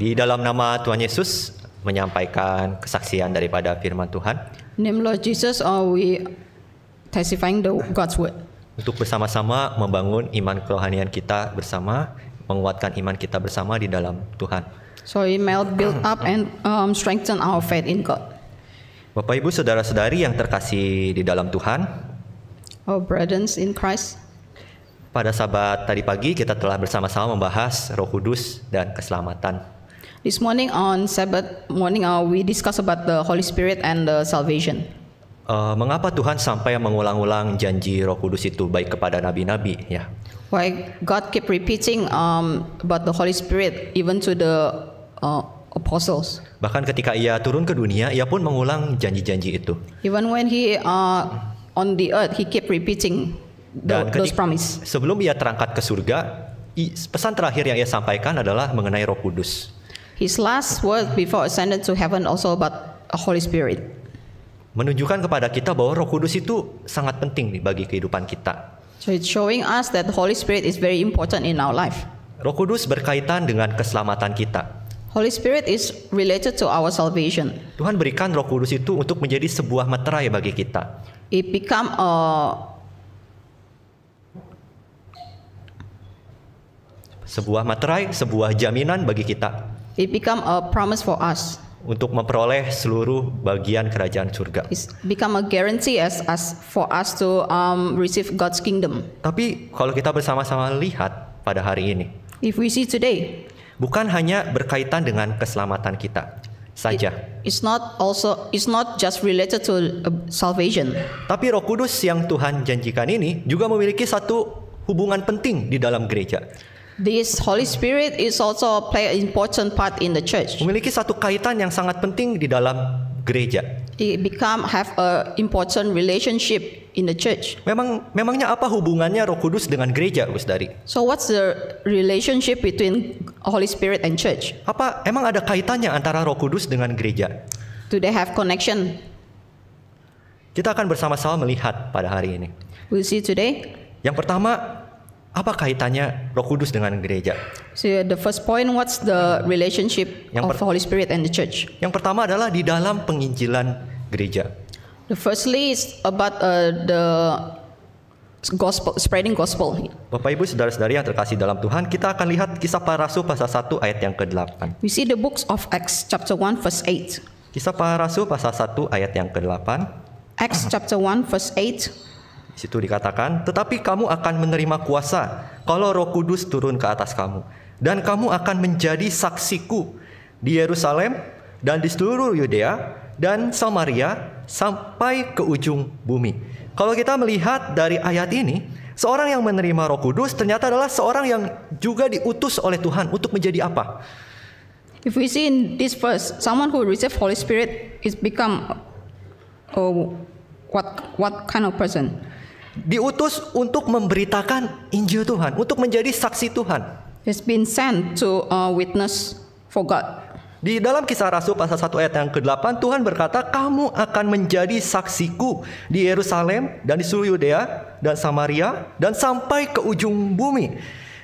di dalam nama Tuhan Yesus menyampaikan kesaksian daripada firman Tuhan. Name Lord Jesus or we testifying the God's word. Untuk bersama-sama membangun iman kerohanian kita bersama, menguatkan iman kita bersama di dalam Tuhan. So we may build up and um, strengthen our faith in God. Bapak Ibu saudara-saudari yang terkasih di dalam Tuhan. Our brothers in Christ. Pada sabat tadi pagi kita telah bersama-sama membahas Roh Kudus dan keselamatan. This morning on Sabbath morning, uh, we discuss about the Holy Spirit and the salvation. Uh, mengapa Tuhan sampai mengulang-ulang janji Roh Kudus itu baik kepada nabi-nabi ya? Why God keep repeating um, about the Holy Spirit even to the uh, apostles. Bahkan ketika ia turun ke dunia, ia pun mengulang janji-janji itu. Even when he uh, on the earth, he keep repeating the, Dan ketika, those promise. Sebelum ia terangkat ke surga, pesan terakhir yang ia sampaikan adalah mengenai Roh Kudus. His last word before ascended to heaven also about a Holy Spirit. Menunjukkan kepada kita bahwa Roh Kudus itu sangat penting bagi kehidupan kita. So it's showing us that the Holy Spirit is very important in our life. Roh Kudus berkaitan dengan keselamatan kita. Holy Spirit is related to our salvation. Tuhan berikan Roh Kudus itu untuk menjadi sebuah meterai bagi kita. It become a sebuah materai, sebuah jaminan bagi kita. It become a promise for us. Untuk memperoleh seluruh bagian kerajaan surga. It become a guarantee as as for us to um, receive God's kingdom. Tapi kalau kita bersama-sama lihat pada hari ini. If we see today. Bukan hanya berkaitan dengan keselamatan kita saja. It, it's not also it's not just related to uh, salvation. Tapi Roh Kudus yang Tuhan janjikan ini juga memiliki satu hubungan penting di dalam gereja. This Holy Spirit is also play an important part in the church. Memiliki satu kaitan yang sangat penting di dalam gereja. It become have a important relationship in the church. Memang memangnya apa hubungannya Roh Kudus dengan gereja, Gus Dari? So what's the relationship between Holy Spirit and church? Apa emang ada kaitannya antara Roh Kudus dengan gereja? Do they have connection? Kita akan bersama-sama melihat pada hari ini. We'll see today. Yang pertama, apa kaitannya Roh Kudus dengan gereja? So the first point, what's the relationship yang of the Holy Spirit and the Church? Yang pertama adalah di dalam penginjilan gereja. The firstly is about uh, the gospel, spreading gospel. Bapak Ibu saudara-saudari yang terkasih dalam Tuhan, kita akan lihat kisah para rasul pasal 1 ayat yang ke-8. We see the books of Acts chapter 1 verse 8. Kisah para rasul pasal 1 ayat yang ke-8. Acts chapter 1 verse 8. Di situ dikatakan, "Tetapi kamu akan menerima kuasa kalau Roh Kudus turun ke atas kamu, dan kamu akan menjadi saksiku di Yerusalem dan di seluruh Yudea dan Samaria sampai ke ujung bumi." Kalau kita melihat dari ayat ini, seorang yang menerima Roh Kudus ternyata adalah seorang yang juga diutus oleh Tuhan untuk menjadi apa? If we see in this verse, someone who receive Holy Spirit is become oh, what what kind of person? diutus untuk memberitakan Injil Tuhan, untuk menjadi saksi Tuhan. He's been sent to uh, witness for God. Di dalam kisah Rasul pasal 1 ayat yang ke-8 Tuhan berkata kamu akan menjadi saksiku di Yerusalem dan di seluruh Yudea dan Samaria dan sampai ke ujung bumi.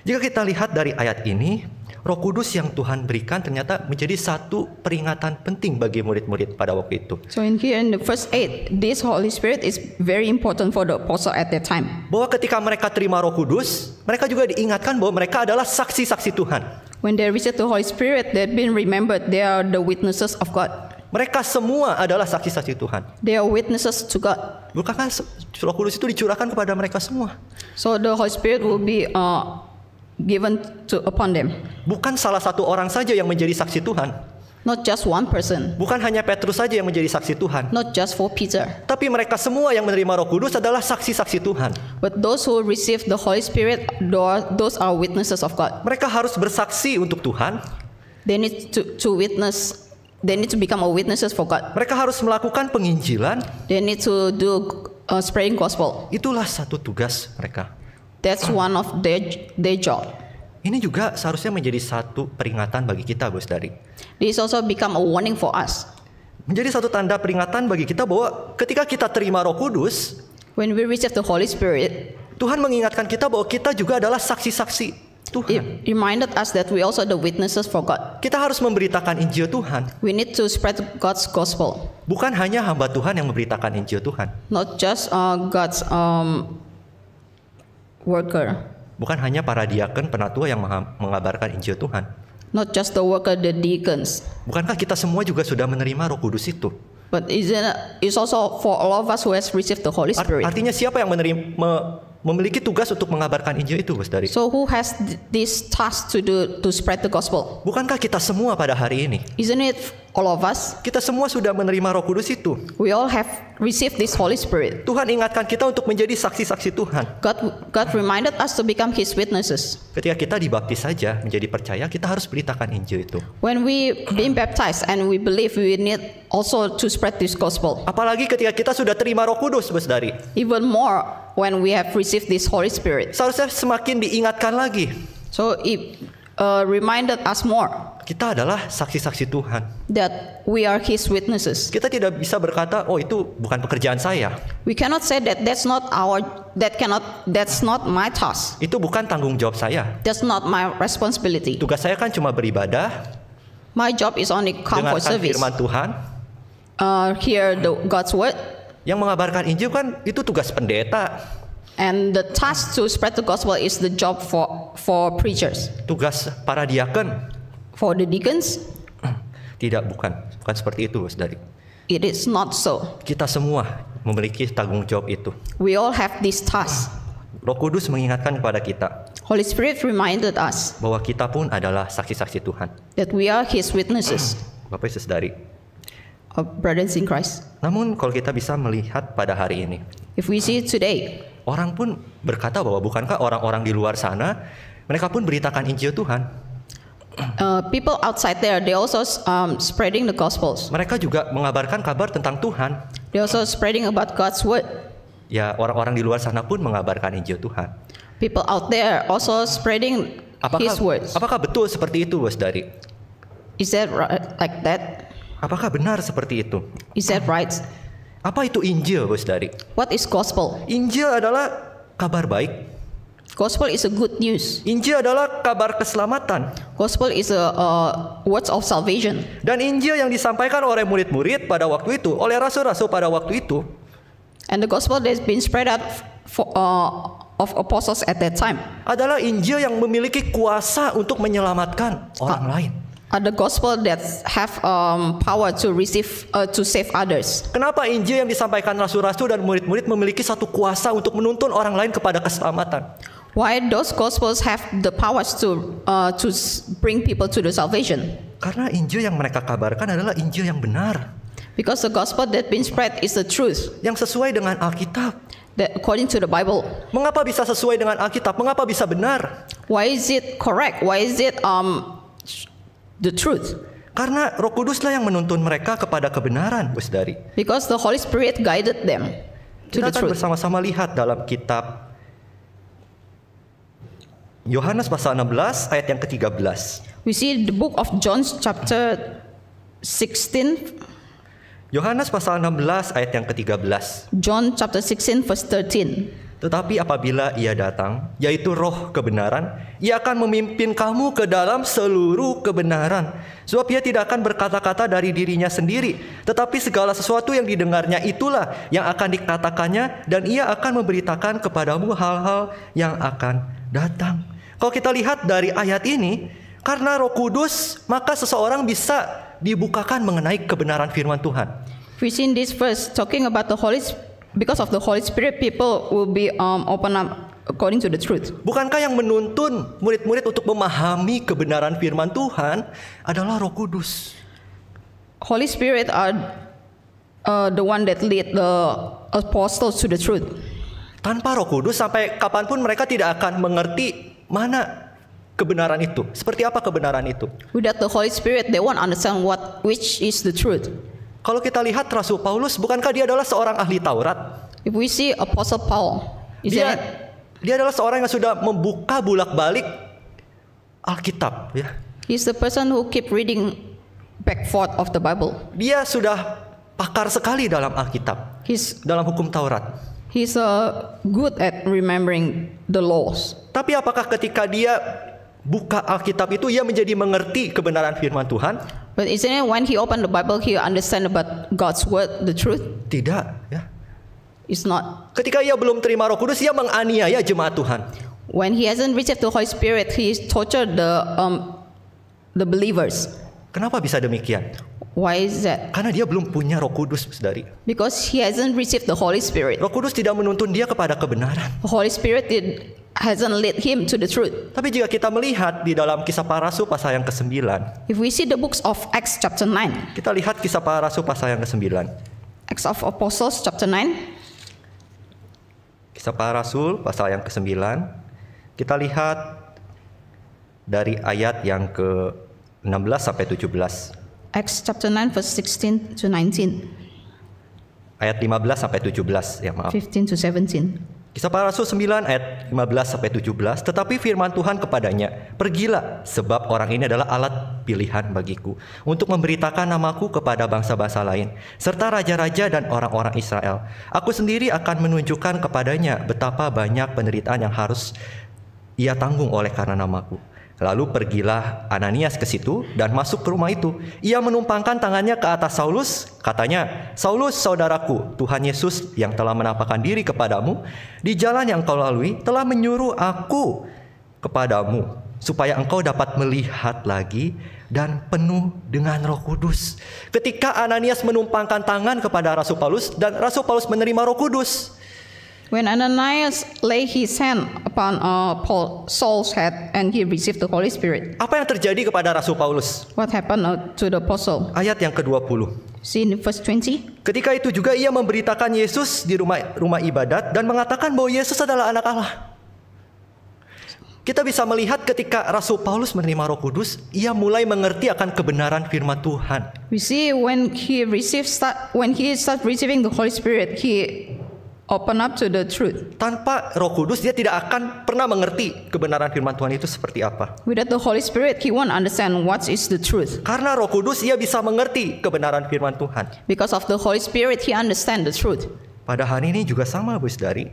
Jika kita lihat dari ayat ini Roh Kudus yang Tuhan berikan ternyata menjadi satu peringatan penting bagi murid-murid pada waktu itu. So in here in the first eight, this Holy Spirit is very important for the apostle at that time. Bahwa ketika mereka terima Roh Kudus, mereka juga diingatkan bahwa mereka adalah saksi-saksi Tuhan. When they received the Holy Spirit, they've been remembered they are the witnesses of God. Mereka semua adalah saksi-saksi Tuhan. They are witnesses to God. Bukankah Roh Kudus itu dicurahkan kepada mereka semua? So the Holy Spirit will be uh, given to upon them. Bukan salah satu orang saja yang menjadi saksi Tuhan. Not just one person. Bukan hanya Petrus saja yang menjadi saksi Tuhan. Not just for Peter. Tapi mereka semua yang menerima Roh Kudus adalah saksi-saksi Tuhan. But those who receive the Holy Spirit, those are witnesses of God. Mereka harus bersaksi untuk Tuhan. They need to, to witness They need to become a witnesses for God. Mereka harus melakukan penginjilan. They need to do uh, spreading gospel. Itulah satu tugas mereka. That's one of their their job. Ini juga seharusnya menjadi satu peringatan bagi kita, Bos Dari. This also become a warning for us. Menjadi satu tanda peringatan bagi kita bahwa ketika kita terima Roh Kudus, when we receive the Holy Spirit, Tuhan mengingatkan kita bahwa kita juga adalah saksi-saksi Tuhan. It reminded us that we also the witnesses for God. Kita harus memberitakan Injil Tuhan. We need to spread God's gospel. Bukan hanya hamba Tuhan yang memberitakan Injil Tuhan. Not just uh, God's um, worker. Bukan hanya para diaken penatua yang mengabarkan Injil Tuhan. Not just the worker, the deacons. Bukankah kita semua juga sudah menerima Roh Kudus itu? But is it, it's also for all of us who has received the Holy Spirit. Art, artinya siapa yang menerima me, memiliki tugas untuk mengabarkan Injil itu, Gus Dari? So who has this task to do to spread the gospel? Bukankah kita semua pada hari ini? Isn't it all of us, kita semua sudah menerima Roh Kudus itu. We all have received this Holy Spirit. Tuhan ingatkan kita untuk menjadi saksi-saksi Tuhan. God God reminded us to become his witnesses. Ketika kita dibaptis saja menjadi percaya, kita harus beritakan Injil itu. When we being baptized and we believe we need also to spread this gospel. Apalagi ketika kita sudah terima Roh Kudus, dari. Even more when we have received this Holy Spirit. Seharusnya semakin diingatkan lagi. So it uh, reminded us more. Kita adalah saksi-saksi Tuhan. That we are his witnesses. Kita tidak bisa berkata, oh itu bukan pekerjaan saya. We cannot say that that's not our that cannot that's not my task. Itu bukan tanggung jawab saya. That's not my responsibility. Tugas saya kan cuma beribadah. My job is only come for service. firman Tuhan. Uh, hear the God's word. Yang mengabarkan Injil kan itu tugas pendeta. And the task to spread the gospel is the job for for preachers. Tugas para diakon. For the deacons. Tidak bukan, bukan seperti itu, Saudari. It is not so. Kita semua memiliki tanggung jawab itu. We all have this task. Roh Kudus mengingatkan kepada kita. Holy Spirit reminded us bahwa kita pun adalah saksi-saksi Tuhan. That we are his witnesses. Bapak Saudari. Brothers in Christ. Namun kalau kita bisa melihat pada hari ini. If we see it today, orang pun berkata bahwa bukankah orang-orang di luar sana mereka pun beritakan Injil Tuhan. Uh, people outside there, they also um, spreading the gospels. Mereka juga mengabarkan kabar tentang Tuhan. They also spreading about God's word. Ya, orang-orang di luar sana pun mengabarkan Injil Tuhan. People out there also spreading apakah, His words. Apakah betul seperti itu, Bos Dari? Is that right, like that? Apakah benar seperti itu? Is that right? Apa itu Injil, Bos Dari? What is gospel? Injil adalah kabar baik. Gospel is a good news. Injil adalah kabar keselamatan. Gospel is a uh, words of salvation. Dan Injil yang disampaikan oleh murid-murid pada waktu itu, oleh rasul-rasul pada waktu itu. And the gospel that's been spread out for, uh, of apostles at that time. Adalah Injil yang memiliki kuasa untuk menyelamatkan orang ah. lain. Uh, the gospel that have um, power to receive uh, to save others. Kenapa Injil yang disampaikan rasul-rasul dan murid-murid memiliki satu kuasa untuk menuntun orang lain kepada keselamatan? Why those gospels have the powers to uh, to bring people to the salvation? Karena Injil yang mereka kabarkan adalah Injil yang benar. Because the gospel that been spread is the truth. Yang sesuai dengan Alkitab. That according to the Bible. Mengapa bisa sesuai dengan Alkitab? Mengapa bisa benar? Why is it correct? Why is it um the truth. Karena Roh Kuduslah yang menuntun mereka kepada kebenaran, Sedari. Because the Holy Spirit guided them to Kita the akan truth. bersama-sama lihat dalam kitab Yohanes pasal 16 ayat yang ke-13. We see the book of John chapter 16 Yohanes pasal 16 ayat yang ke-13. John chapter 16 verse 13. Tetapi apabila ia datang, yaitu roh kebenaran, ia akan memimpin kamu ke dalam seluruh kebenaran. Sebab ia tidak akan berkata-kata dari dirinya sendiri, tetapi segala sesuatu yang didengarnya itulah yang akan dikatakannya dan ia akan memberitakan kepadamu hal-hal yang akan datang. Kalau kita lihat dari ayat ini, karena Roh Kudus, maka seseorang bisa dibukakan mengenai kebenaran firman Tuhan. We seen this verse talking about the Holy Spirit because of the Holy Spirit, people will be um, open up according to the truth. Bukankah yang menuntun murid-murid untuk memahami kebenaran firman Tuhan adalah Roh Kudus? Holy Spirit are uh, the one that lead the apostles to the truth. Tanpa Roh Kudus sampai kapanpun mereka tidak akan mengerti mana kebenaran itu. Seperti apa kebenaran itu? Without the Holy Spirit, they won't understand what which is the truth. Kalau kita lihat Rasul Paulus, bukankah dia adalah seorang ahli Taurat? If we see Apostle Paul, is dia, it? dia adalah seorang yang sudah membuka bulak-balik Alkitab, ya. He's the person who keep reading back forth of the Bible. Dia sudah pakar sekali dalam Alkitab. He's dalam hukum Taurat. He's a uh, good at remembering the laws. Tapi apakah ketika dia buka Alkitab itu ia menjadi mengerti kebenaran firman Tuhan? But isn't it when he opened the Bible he understand about God's word, the truth? Tidak, ya. It's not. Ketika ia belum terima Roh Kudus, ia menganiaya jemaat Tuhan. When he hasn't received the Holy Spirit, he tortured the um, the believers. Kenapa bisa demikian? Why is that? Karena dia belum punya Roh Kudus, Saudari. Because he hasn't received the Holy Spirit. Roh Kudus tidak menuntun dia kepada kebenaran. The Holy Spirit did hasn't led him to the truth. Tapi jika kita melihat di dalam kisah para rasul pasal yang ke-9. If we see the books of Acts chapter 9. Kita lihat kisah para rasul pasal yang ke-9. Acts of Apostles chapter 9. Kisah para rasul pasal yang ke-9. Kita lihat dari ayat yang ke-16 sampai 17. Acts chapter 9 verse 16 to 19. Ayat 15 sampai 17 ya maaf. 15 to 17. Kisah para Rasul 9 ayat 15 sampai 17, tetapi firman Tuhan kepadanya, "Pergilah, sebab orang ini adalah alat pilihan bagiku untuk memberitakan namaku kepada bangsa-bangsa lain serta raja-raja dan orang-orang Israel. Aku sendiri akan menunjukkan kepadanya betapa banyak penderitaan yang harus ia tanggung oleh karena namaku." Lalu pergilah Ananias ke situ dan masuk ke rumah itu. Ia menumpangkan tangannya ke atas Saulus, katanya, "Saulus, saudaraku, Tuhan Yesus yang telah menampakkan diri kepadamu di jalan yang kau lalui telah menyuruh aku kepadamu supaya engkau dapat melihat lagi dan penuh dengan Roh Kudus." Ketika Ananias menumpangkan tangan kepada Rasul Paulus dan Rasul Paulus menerima Roh Kudus, When Ananias lay his hand upon uh, Paul, Saul's head and he received the Holy Spirit. Apa yang terjadi kepada Rasul Paulus? What happened uh, to the apostle? Ayat yang ke-20. See in verse 20. Ketika itu juga ia memberitakan Yesus di rumah rumah ibadat dan mengatakan bahwa Yesus adalah anak Allah. Kita bisa melihat ketika Rasul Paulus menerima Roh Kudus, ia mulai mengerti akan kebenaran firman Tuhan. We see when he receives start, when he start receiving the Holy Spirit, he open up to the truth. Tanpa Roh Kudus dia tidak akan pernah mengerti kebenaran firman Tuhan itu seperti apa. Without the Holy Spirit he won't understand what is the truth. Karena Roh Kudus ia bisa mengerti kebenaran firman Tuhan. Because of the Holy Spirit he understand the truth. Pada hari ini juga sama Bu Saudari.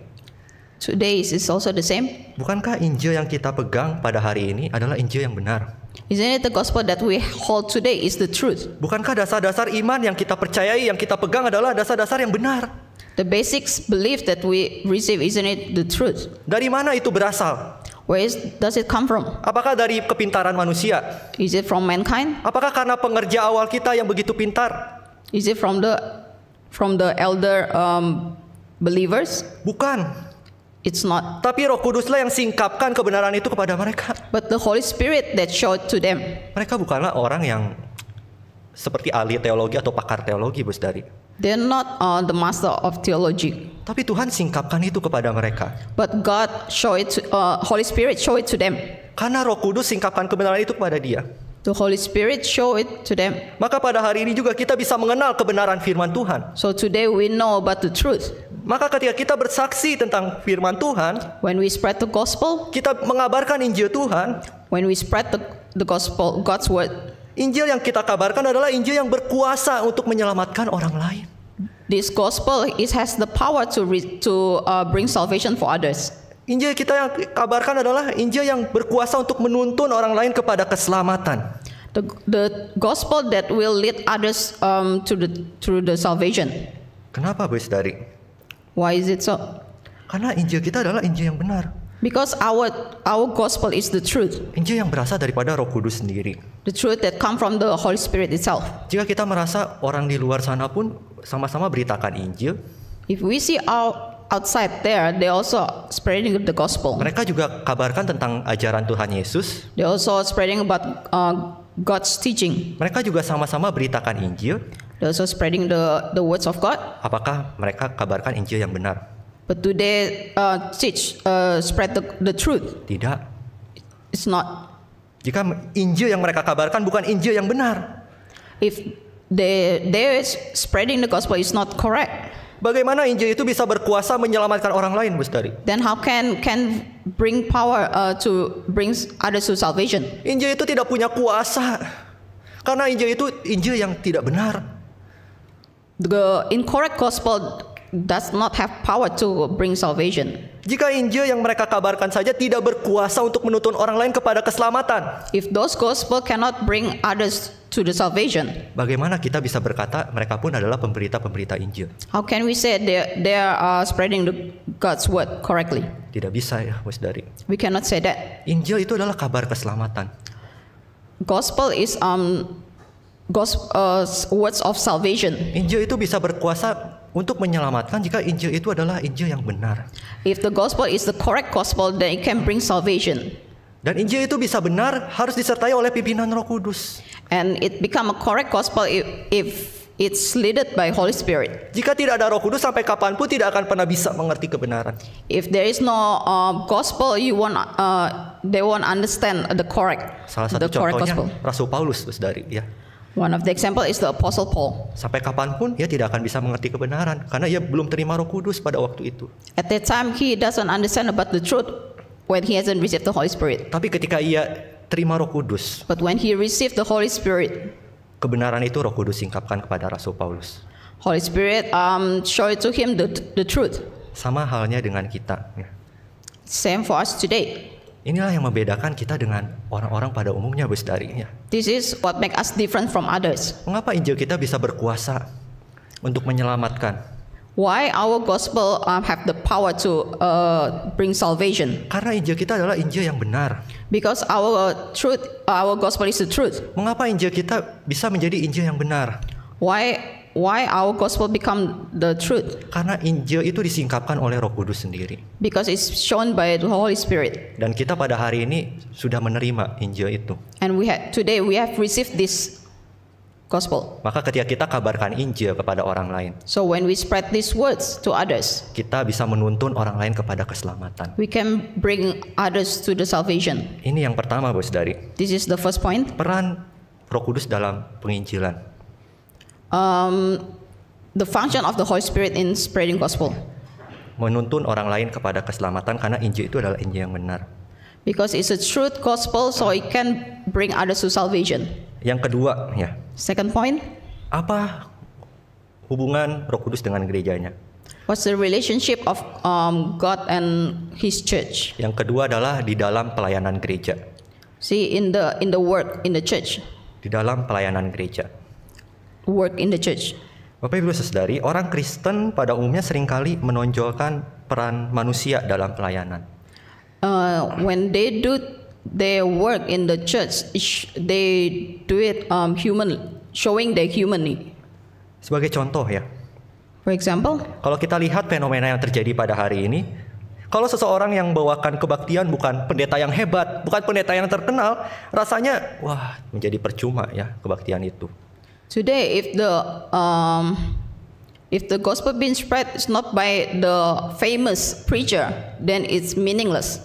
Today is also the same. Bukankah Injil yang kita pegang pada hari ini adalah Injil yang benar? Isn't it the gospel that we hold today is the truth? Bukankah dasar-dasar iman yang kita percayai, yang kita pegang adalah dasar-dasar yang benar? The basics belief that we receive isn't it the truth? Dari mana itu berasal? Where is, does it come from? Apakah dari kepintaran manusia? Is it from mankind? Apakah karena pengerja awal kita yang begitu pintar? Is it from the from the elder um, believers? Bukan. It's not. Tapi Roh Kuduslah yang singkapkan kebenaran itu kepada mereka. But the Holy Spirit that showed to them. Mereka bukanlah orang yang seperti ahli teologi atau pakar teologi, Bos Dari. They're not uh, the master of theology. Tapi Tuhan singkapkan itu kepada mereka. But God show it to, uh, Holy Spirit show it to them. Karena Roh Kudus singkapkan kebenaran itu kepada dia. The Holy Spirit show it to them. Maka pada hari ini juga kita bisa mengenal kebenaran firman Tuhan. So today we know about the truth. Maka ketika kita bersaksi tentang firman Tuhan, when we spread the gospel, kita mengabarkan Injil Tuhan, when we spread the, the gospel, God's word, Injil yang kita kabarkan adalah Injil yang berkuasa untuk menyelamatkan orang lain. This gospel it has the power to re, to uh, bring salvation for others. Injil kita yang kabarkan adalah Injil yang berkuasa untuk menuntun orang lain kepada keselamatan. The, the gospel that will lead others um, to the through the salvation. Kenapa, Bu Dari? Why is it so? Karena Injil kita adalah Injil yang benar. Because our our gospel is the truth. Injil yang berasal daripada Roh Kudus sendiri. The truth that come from the Holy Spirit itself. Jika kita merasa orang di luar sana pun sama-sama beritakan Injil. If we see our outside there, they also spreading the gospel. Mereka juga kabarkan tentang ajaran Tuhan Yesus. They also spreading about uh, God's teaching. Mereka juga sama-sama beritakan Injil. They also spreading the the words of God. Apakah mereka kabarkan Injil yang benar? But do they uh, teach uh, spread the, the truth? Tidak. It's not. Jika Injil yang mereka kabarkan bukan Injil yang benar. If they they spreading the gospel is not correct. Bagaimana Injil itu bisa berkuasa menyelamatkan orang lain, Bu Stari? Then how can can bring power uh, to bring others to salvation? Injil itu tidak punya kuasa. Karena Injil itu Injil yang tidak benar. The incorrect gospel does not have power to bring salvation. Jika Injil yang mereka kabarkan saja tidak berkuasa untuk menuntun orang lain kepada keselamatan. If those gospel cannot bring others to the salvation. Bagaimana kita bisa berkata mereka pun adalah pemberita-pemberita Injil? How can we say they they are uh, spreading the God's word correctly? Tidak bisa ya, Wes dari. We cannot say that. Injil itu adalah kabar keselamatan. Gospel is um gospel uh, words of salvation. Injil itu bisa berkuasa untuk menyelamatkan jika Injil itu adalah Injil yang benar. If the gospel is the correct gospel, then it can bring salvation. Dan Injil itu bisa benar harus disertai oleh pimpinan Roh Kudus. And it become a correct gospel if, if it's led by Holy Spirit. Jika tidak ada Roh Kudus sampai kapanpun tidak akan pernah bisa mengerti kebenaran. If there is no uh, gospel, you won't uh, they won't understand the correct. Salah satu the contohnya correct gospel. Rasul Paulus dari ya One of the example is the Apostle Paul. Sampai kapanpun ia tidak akan bisa mengerti kebenaran karena ia belum terima Roh Kudus pada waktu itu. At that time he doesn't understand about the truth when he hasn't received the Holy Spirit. Tapi ketika ia terima Roh Kudus. But when he received the Holy Spirit, kebenaran itu Roh Kudus singkapkan kepada Rasul Paulus. Holy Spirit um it to him the the truth. Sama halnya dengan kita. Ya. Same for us today. Inilah yang membedakan kita dengan orang-orang pada umumnya, Bus darinya. This is what make us different from others. Mengapa Injil kita bisa berkuasa untuk menyelamatkan? Why our gospel uh, have the power to uh, bring salvation? Karena Injil kita adalah Injil yang benar. Because our uh, truth, uh, our gospel is the truth. Mengapa Injil kita bisa menjadi Injil yang benar? Why why our gospel become the truth? Karena Injil itu disingkapkan oleh Roh Kudus sendiri. Because it's shown by the Holy Spirit. Dan kita pada hari ini sudah menerima Injil itu. And we had today we have received this gospel. Maka ketika kita kabarkan Injil kepada orang lain. So when we spread these words to others, kita bisa menuntun orang lain kepada keselamatan. We can bring others to the salvation. Ini yang pertama, Bos Dari. This is the first point. Peran Roh Kudus dalam penginjilan um, the function of the Holy Spirit in spreading gospel. Menuntun orang lain kepada keselamatan karena Injil itu adalah Injil yang benar. Because it's a truth gospel, so it can bring others to salvation. Yang kedua, ya. Second point. Apa hubungan Roh Kudus dengan gerejanya? What's the relationship of um, God and His Church? Yang kedua adalah di dalam pelayanan gereja. See in the in the work in the church. Di dalam pelayanan gereja work in the church. Bapak Ibu Saudari, orang Kristen pada umumnya seringkali menonjolkan peran manusia dalam pelayanan. Uh, when they do their work in the church, they do it um, human, showing their humanly. Sebagai contoh ya. For example? Kalau kita lihat fenomena yang terjadi pada hari ini, kalau seseorang yang bawakan kebaktian bukan pendeta yang hebat, bukan pendeta yang terkenal, rasanya wah menjadi percuma ya kebaktian itu. Today, if the um, if the gospel being spread is not by the famous preacher, then it's meaningless.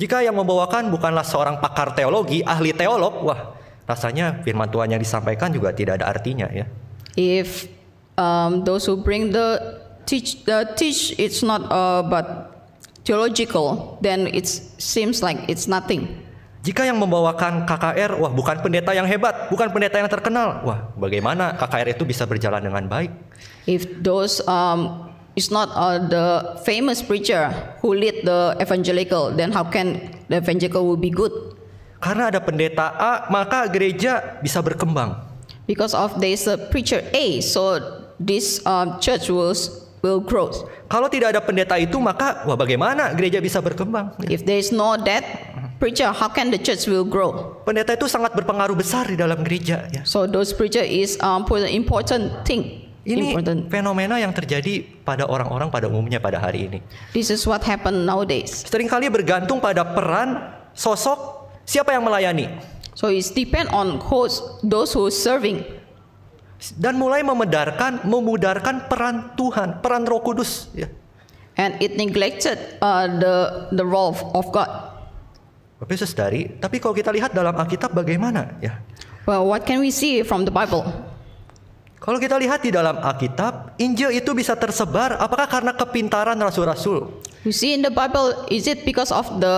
Jika yang membawakan bukanlah seorang pakar teologi, ahli teolog, wah, rasanya firman Tuhan yang disampaikan juga tidak ada artinya ya. If um, those who bring the teach the teach it's not uh, but theological, then it seems like it's nothing. Jika yang membawakan KKR, wah bukan pendeta yang hebat, bukan pendeta yang terkenal. Wah, bagaimana KKR itu bisa berjalan dengan baik? If those um, is not uh, the famous preacher who lead the evangelical, then how can the evangelical will be good? Karena ada pendeta A, maka gereja bisa berkembang. Because of there is a uh, preacher A, so this uh, church will will grow. Kalau tidak ada pendeta itu, maka wah bagaimana gereja bisa berkembang? If there is no that, Preacher, how can the church will grow? Pendeta itu sangat berpengaruh besar di dalam gereja. Ya. So those preacher is um, important thing. Ini important. fenomena yang terjadi pada orang-orang pada umumnya pada hari ini. This is what happen nowadays. Seringkali bergantung pada peran, sosok, siapa yang melayani. So it's depend on who's, those who serving. Dan mulai memedarkan, memudarkan peran Tuhan, peran Roh Kudus. Ya. And it neglected uh, the the role of God. Bapak Saudari, tapi kalau kita lihat dalam Alkitab bagaimana ya? Well, what can we see from the Bible? Kalau kita lihat di dalam Alkitab, Injil itu bisa tersebar apakah karena kepintaran rasul-rasul? You see in the Bible, is it because of the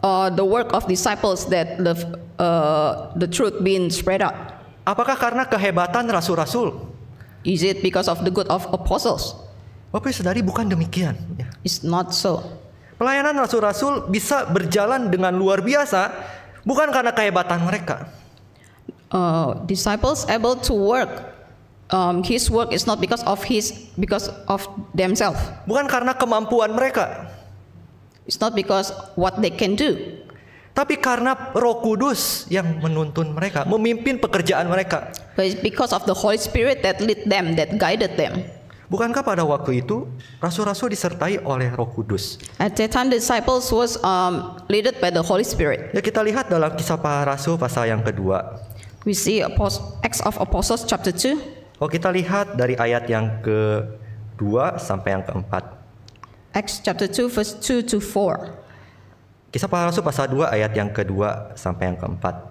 uh, the work of disciples that the uh, the truth being spread out? Apakah karena kehebatan rasul-rasul? Is it because of the good of apostles? Bapak oh, sadari bukan demikian. Ya. It's not so. Pelayanan rasul-rasul bisa berjalan dengan luar biasa bukan karena kehebatan mereka. Uh, disciples able to work um, his work is not because of his because of themselves. Bukan karena kemampuan mereka. It's not because what they can do. Tapi karena Roh Kudus yang menuntun mereka, memimpin pekerjaan mereka. But it's because of the Holy Spirit that lead them, that guided them. Bukankah pada waktu itu rasul-rasul disertai oleh Roh Kudus? At that time the disciples was um, led by the Holy Spirit. Ya kita lihat dalam kisah para rasul pasal yang kedua. We see Acts of Apostles chapter 2. Oh kita lihat dari ayat yang ke-2 sampai yang keempat. Acts chapter 2 verse 2 to 4. Kisah para rasul pasal 2 ayat yang kedua sampai yang keempat.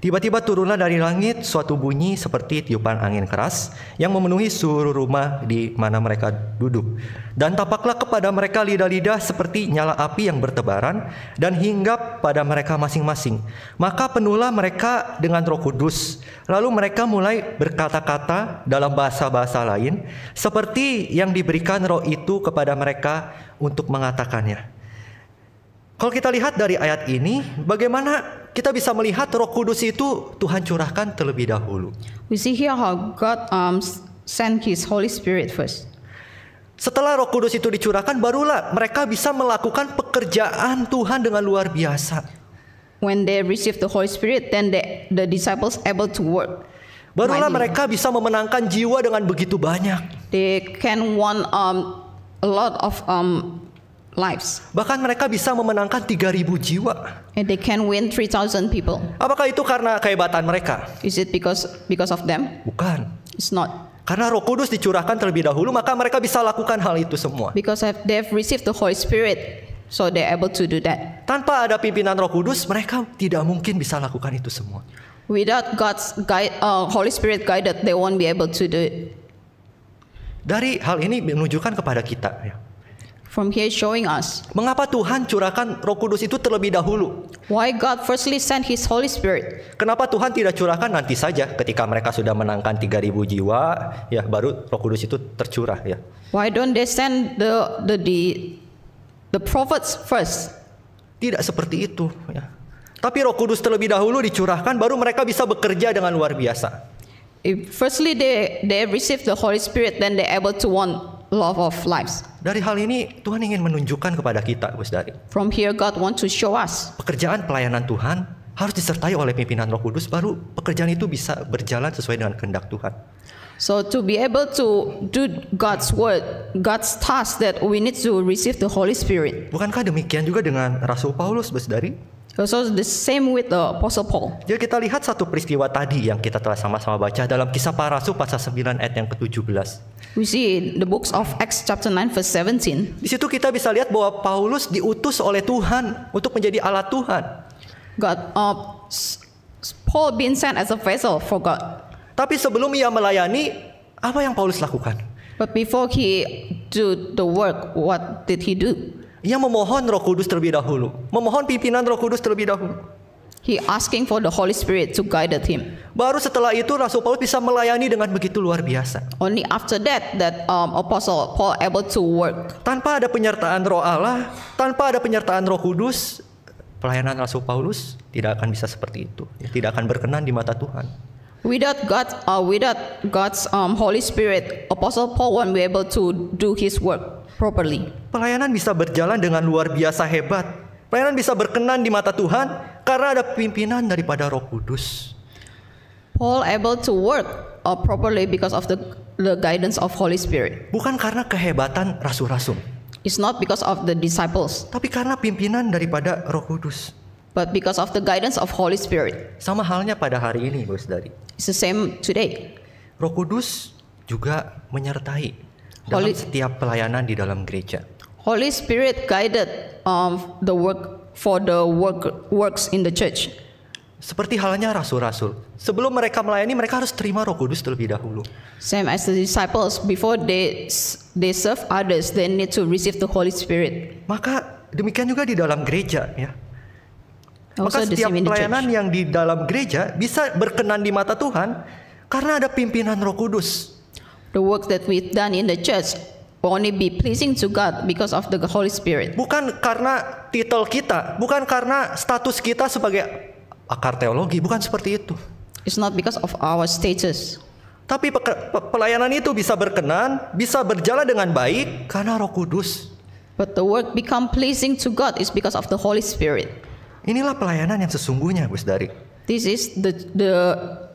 Tiba-tiba turunlah dari langit suatu bunyi seperti tiupan angin keras yang memenuhi seluruh rumah di mana mereka duduk. Dan tapaklah kepada mereka lidah-lidah seperti nyala api yang bertebaran dan hinggap pada mereka masing-masing. Maka penuhlah mereka dengan roh kudus. Lalu mereka mulai berkata-kata dalam bahasa-bahasa lain seperti yang diberikan roh itu kepada mereka untuk mengatakannya. Kalau kita lihat dari ayat ini, bagaimana kita bisa melihat Roh Kudus itu Tuhan curahkan terlebih dahulu. We see here how God um, sent His Holy Spirit first. Setelah Roh Kudus itu dicurahkan, barulah mereka bisa melakukan pekerjaan Tuhan dengan luar biasa. When they receive the Holy Spirit, then the, the disciples able to work. Barulah Mighty. mereka bisa memenangkan jiwa dengan begitu banyak. They can won um, a lot of um, lives. Bahkan mereka bisa memenangkan 3000 jiwa. And they can win 3000 people. Apakah itu karena kehebatan mereka? Is it because because of them? Bukan. It's not. Karena Roh Kudus dicurahkan terlebih dahulu, maka mereka bisa lakukan hal itu semua. Because they've received the Holy Spirit, so they're able to do that. Tanpa ada pimpinan Roh Kudus, mereka tidak mungkin bisa lakukan itu semua. Without God's guide, uh, Holy Spirit guided, they won't be able to do it. Dari hal ini menunjukkan kepada kita, ya from here showing us. Mengapa Tuhan curahkan Roh Kudus itu terlebih dahulu? Why God firstly sent his Holy Spirit? Kenapa Tuhan tidak curahkan nanti saja ketika mereka sudah menangkan 3000 jiwa ya baru Roh Kudus itu tercurah ya. Why don't they send the the the, the prophets first? Tidak seperti itu ya. Tapi Roh Kudus terlebih dahulu dicurahkan baru mereka bisa bekerja dengan luar biasa. If firstly they they receive the Holy Spirit then they able to want love of lives. Dari hal ini Tuhan ingin menunjukkan kepada kita, Bos Dari. From here God want to show us. Pekerjaan pelayanan Tuhan harus disertai oleh pimpinan Roh Kudus baru pekerjaan itu bisa berjalan sesuai dengan kehendak Tuhan. So to be able to do God's word, God's task that we need to receive the Holy Spirit. Bukankah demikian juga dengan Rasul Paulus, Bos Dari? So the same with the Apostle Paul. Jadi kita lihat satu peristiwa tadi yang kita telah sama-sama baca dalam kisah para rasul pasal 9 ayat yang ke-17. We see the books of Acts chapter 9 verse 17. Di situ kita bisa lihat bahwa Paulus diutus oleh Tuhan untuk menjadi alat Tuhan. God uh, Paul being sent as a vessel for God. Tapi sebelum ia melayani, apa yang Paulus lakukan? But before he do the work, what did he do? Ia memohon Roh Kudus terlebih dahulu, memohon pimpinan Roh Kudus terlebih dahulu. He asking for the Holy Spirit to guide him. Baru setelah itu Rasul Paulus bisa melayani dengan begitu luar biasa. Only after that that um, Apostle Paul able to work. Tanpa ada penyertaan Roh Allah, tanpa ada penyertaan Roh Kudus, pelayanan Rasul Paulus tidak akan bisa seperti itu. Tidak akan berkenan di mata Tuhan. Without God or uh, without God's um, Holy Spirit, Apostle Paul won't be able to do his work properly. Pelayanan bisa berjalan dengan luar biasa hebat. Pelayanan bisa berkenan di mata Tuhan karena ada pimpinan daripada Roh Kudus. Paul able to work uh, properly because of the the guidance of Holy Spirit. Bukan karena kehebatan rasul-rasul. It's not because of the disciples. Tapi karena pimpinan daripada Roh Kudus. But because of the guidance of Holy Spirit. Sama halnya pada hari ini, Bos Dari. It's the same today. Roh Kudus juga menyertai dalam Holy, setiap pelayanan di dalam gereja. Holy Spirit guided of um, the work for the work works in the church. Seperti halnya rasul-rasul, sebelum mereka melayani mereka harus terima Roh Kudus terlebih dahulu. Same as the disciples before they they serve others, they need to receive the Holy Spirit. Maka demikian juga di dalam gereja ya. Oh, Maka so setiap pelayanan yang di dalam gereja bisa berkenan di mata Tuhan karena ada pimpinan Roh Kudus. The work that we've done in the church only be pleasing to God because of the Holy Spirit. Bukan karena titel kita, bukan karena status kita sebagai akar teologi, bukan seperti itu. It's not because of our status. Tapi pe pe pelayanan itu bisa berkenan, bisa berjalan dengan baik karena Roh Kudus. But the work become pleasing to God is because of the Holy Spirit. Inilah pelayanan yang sesungguhnya, Gus Dari. This is the the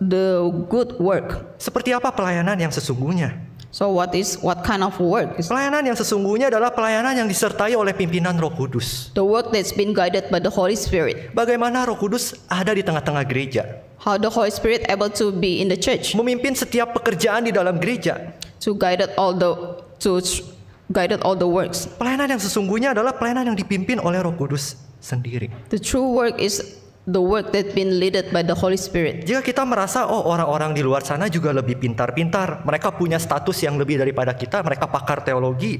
the good work. Seperti apa pelayanan yang sesungguhnya? So what is what kind of work? Pelayanan yang sesungguhnya adalah pelayanan yang disertai oleh pimpinan Roh Kudus. The work that's been guided by the Holy Spirit. Bagaimana Roh Kudus ada di tengah-tengah gereja? How the Holy Spirit able to be in the church? Memimpin setiap pekerjaan di dalam gereja. To guided all the to guided all the works. Pelayanan yang sesungguhnya adalah pelayanan yang dipimpin oleh Roh Kudus sendiri. The true work is the work that been led by the Holy Spirit. Jika kita merasa oh orang-orang di luar sana juga lebih pintar-pintar, mereka punya status yang lebih daripada kita, mereka pakar teologi.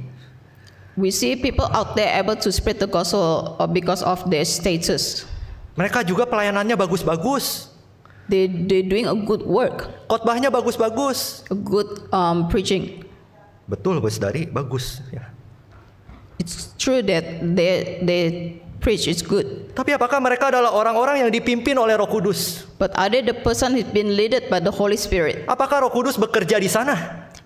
We see people out there able to spread the gospel because of their status. Mereka juga pelayanannya bagus-bagus. They they doing a good work. Khotbahnya bagus-bagus. A good um, preaching. Betul, Bos Dari, bagus ya. It's true that they they preach is good. Tapi apakah mereka adalah orang-orang yang dipimpin oleh Roh Kudus? But are they the person who's been led by the Holy Spirit? Apakah Roh Kudus bekerja di sana?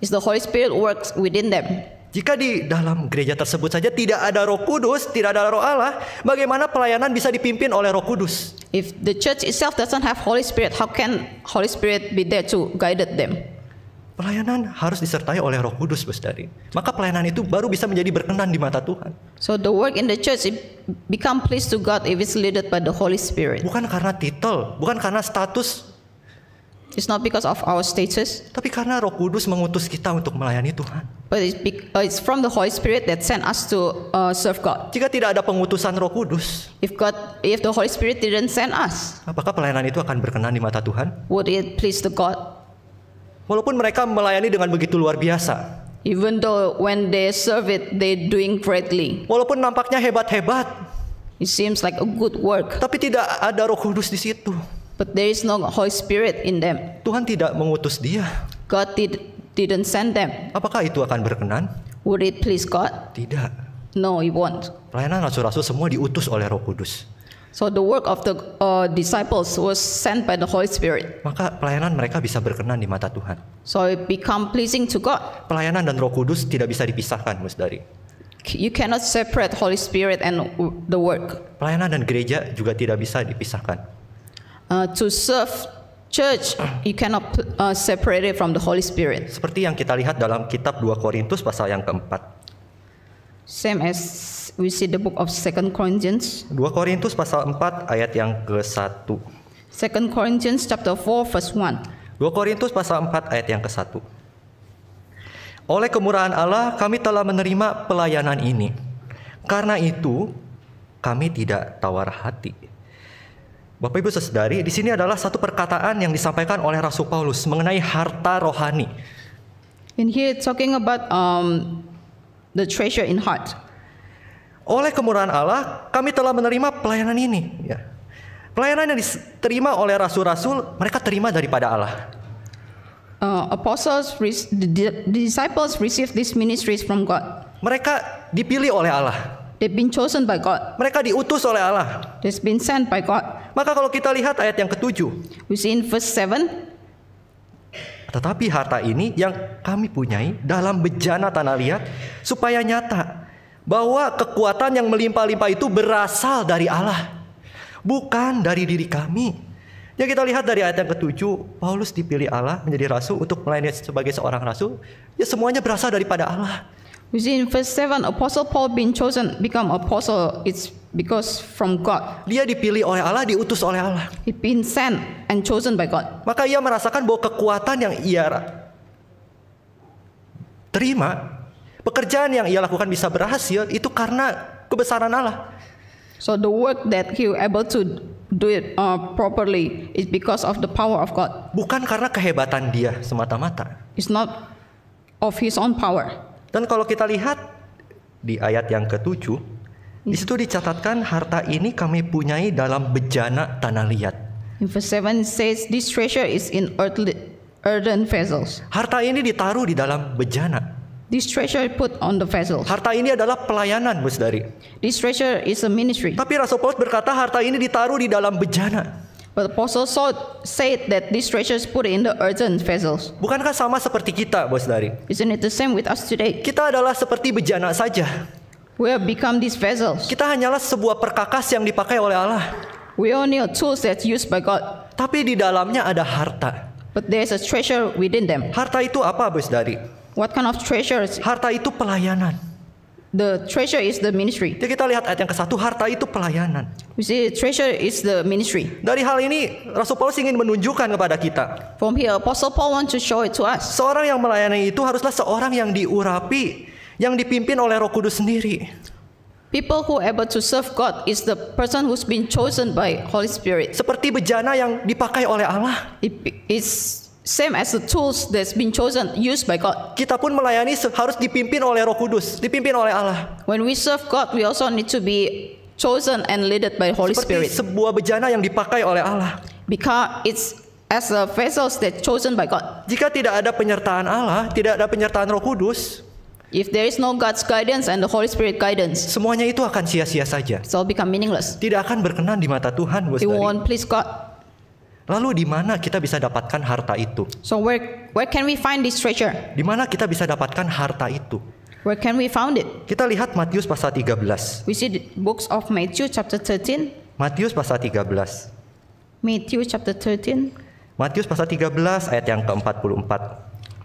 Is the Holy Spirit works within them? Jika di dalam gereja tersebut saja tidak ada Roh Kudus, tidak ada Roh Allah, bagaimana pelayanan bisa dipimpin oleh Roh Kudus? If the church itself doesn't have Holy Spirit, how can Holy Spirit be there to guide them? Pelayanan harus disertai oleh Roh Kudus, Saudari. Maka pelayanan itu baru bisa menjadi berkenan di mata Tuhan. So the work in the church it become pleased to God if it's led by the Holy Spirit. Bukan karena titel, bukan karena status. It's not because of our status. Tapi karena Roh Kudus mengutus kita untuk melayani Tuhan. But it's, uh, it's from the Holy Spirit that sent us to uh, serve God. Jika tidak ada pengutusan Roh Kudus, if God, if the Holy Spirit didn't send us, apakah pelayanan itu akan berkenan di mata Tuhan? Would it please the God? Walaupun mereka melayani dengan begitu luar biasa. Even though when they serve it, they doing greatly. Walaupun nampaknya hebat-hebat. It seems like a good work. Tapi tidak ada Roh Kudus di situ. But there is no Holy Spirit in them. Tuhan tidak mengutus dia. God did, didn't send them. Apakah itu akan berkenan? Would it please God? Tidak. No, it won't. Pelayanan rasul-rasul semua diutus oleh Roh Kudus. So the work of the uh, disciples was sent by the Holy Spirit. Maka pelayanan mereka bisa berkenan di mata Tuhan. So it become pleasing to God. Pelayanan dan Roh Kudus tidak bisa dipisahkan, dari. You cannot separate Holy Spirit and the work. Pelayanan dan gereja juga tidak bisa dipisahkan. Uh, to serve Church, you cannot uh, separate it from the Holy Spirit. Seperti yang kita lihat dalam kitab 2 Korintus pasal yang keempat. Same as we see the book of Second Corinthians. 2 Korintus pasal 4 ayat yang ke-1. Second Corinthians chapter 4 verse 1. 2 Korintus pasal 4 ayat yang ke-1. Oleh kemurahan Allah kami telah menerima pelayanan ini. Karena itu kami tidak tawar hati. Bapak Ibu Saudari, di sini adalah satu perkataan yang disampaikan oleh Rasul Paulus mengenai harta rohani. In here talking about um, the treasure in heart. Oleh kemurahan Allah, kami telah menerima pelayanan ini. Ya. Pelayanan yang diterima oleh rasul-rasul, mereka terima daripada Allah. Uh, apostles, the disciples received these ministries from God. Mereka dipilih oleh Allah. They've been chosen by God. Mereka diutus oleh Allah. They've been sent by God. Maka kalau kita lihat ayat yang ketujuh. We see in verse 7. Tetapi harta ini yang kami punyai dalam bejana tanah liat supaya nyata bahwa kekuatan yang melimpah-limpah itu berasal dari Allah, bukan dari diri kami. Ya kita lihat dari ayat yang ketujuh, Paulus dipilih Allah menjadi rasul untuk melayani sebagai seorang rasul. Ya semuanya berasal daripada Allah. We see in verse 7, Apostle Paul being chosen become apostle. It's because from God. Dia dipilih oleh Allah, diutus oleh Allah. He been sent and chosen by God. Maka ia merasakan bahwa kekuatan yang ia terima Pekerjaan yang ia lakukan bisa berhasil itu karena kebesaran Allah. So the work that he able to do it uh, properly is because of the power of God. Bukan karena kehebatan dia semata-mata. It's not of his own power. Dan kalau kita lihat di ayat yang ketujuh, di situ dicatatkan harta ini kami punyai dalam bejana tanah liat. In verse 7 says this treasure is in earthly earthen vessels. Harta ini ditaruh di dalam bejana. This treasure put on the vessel. Harta ini adalah pelayanan, Bu Saudari. This treasure is a ministry. Tapi Rasul Paulus berkata harta ini ditaruh di dalam bejana. But Apostle Saul said that treasure treasures put in the earthen vessels. Bukankah sama seperti kita, Bu Saudari? Isn't it the same with us today? Kita adalah seperti bejana saja. We have become these vessels. Kita hanyalah sebuah perkakas yang dipakai oleh Allah. We only a tools that's used by God. Tapi di dalamnya ada harta. But there's a treasure within them. Harta itu apa, Bu Saudari? What kind of treasures? Harta itu pelayanan. The treasure is the ministry. Jadi kita lihat ayat yang ke satu, harta itu pelayanan. We see treasure is the ministry. Dari hal ini Rasul Paulus ingin menunjukkan kepada kita. From here Apostle Paul want to show it to us. Seorang yang melayani itu haruslah seorang yang diurapi, yang dipimpin oleh Roh Kudus sendiri. People who able to serve God is the person who's been chosen by Holy Spirit. Seperti bejana yang dipakai oleh Allah. It is same as the tools that's been chosen used by God. Kita pun melayani harus dipimpin oleh Roh Kudus, dipimpin oleh Allah. When we serve God, we also need to be chosen and led by Holy Seperti Spirit. sebuah bejana yang dipakai oleh Allah. Because it's as a vessels that chosen by God. Jika tidak ada penyertaan Allah, tidak ada penyertaan Roh Kudus, If there is no God's guidance and the Holy Spirit guidance, semuanya itu akan sia-sia saja. So become meaningless. Tidak akan berkenan di mata Tuhan, It won't please God. Lalu di mana kita bisa dapatkan harta itu? So where where can we find this treasure? Di mana kita bisa dapatkan harta itu? Where can we found it? Kita lihat Matius pasal 13. We see the books of Matthew chapter 13. Matius pasal 13. Matthew chapter 13. Matius pasal 13 ayat yang ke-44.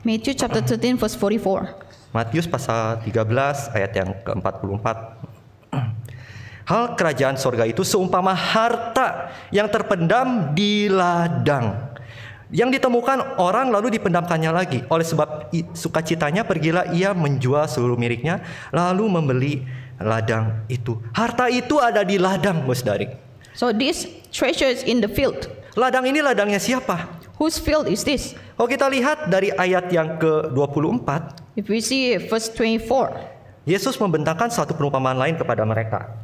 Matthew chapter 13 verse 44. Matius pasal 13 ayat yang ke-44. Hal kerajaan sorga itu seumpama harta yang terpendam di ladang. Yang ditemukan orang lalu dipendamkannya lagi. Oleh sebab sukacitanya pergilah ia menjual seluruh miliknya lalu membeli ladang itu. Harta itu ada di ladang, Musdari. So this treasures in the field. Ladang ini ladangnya siapa? Whose field is this? Oh kita lihat dari ayat yang ke-24. If we see verse 24. Yesus membentangkan satu perumpamaan lain kepada mereka.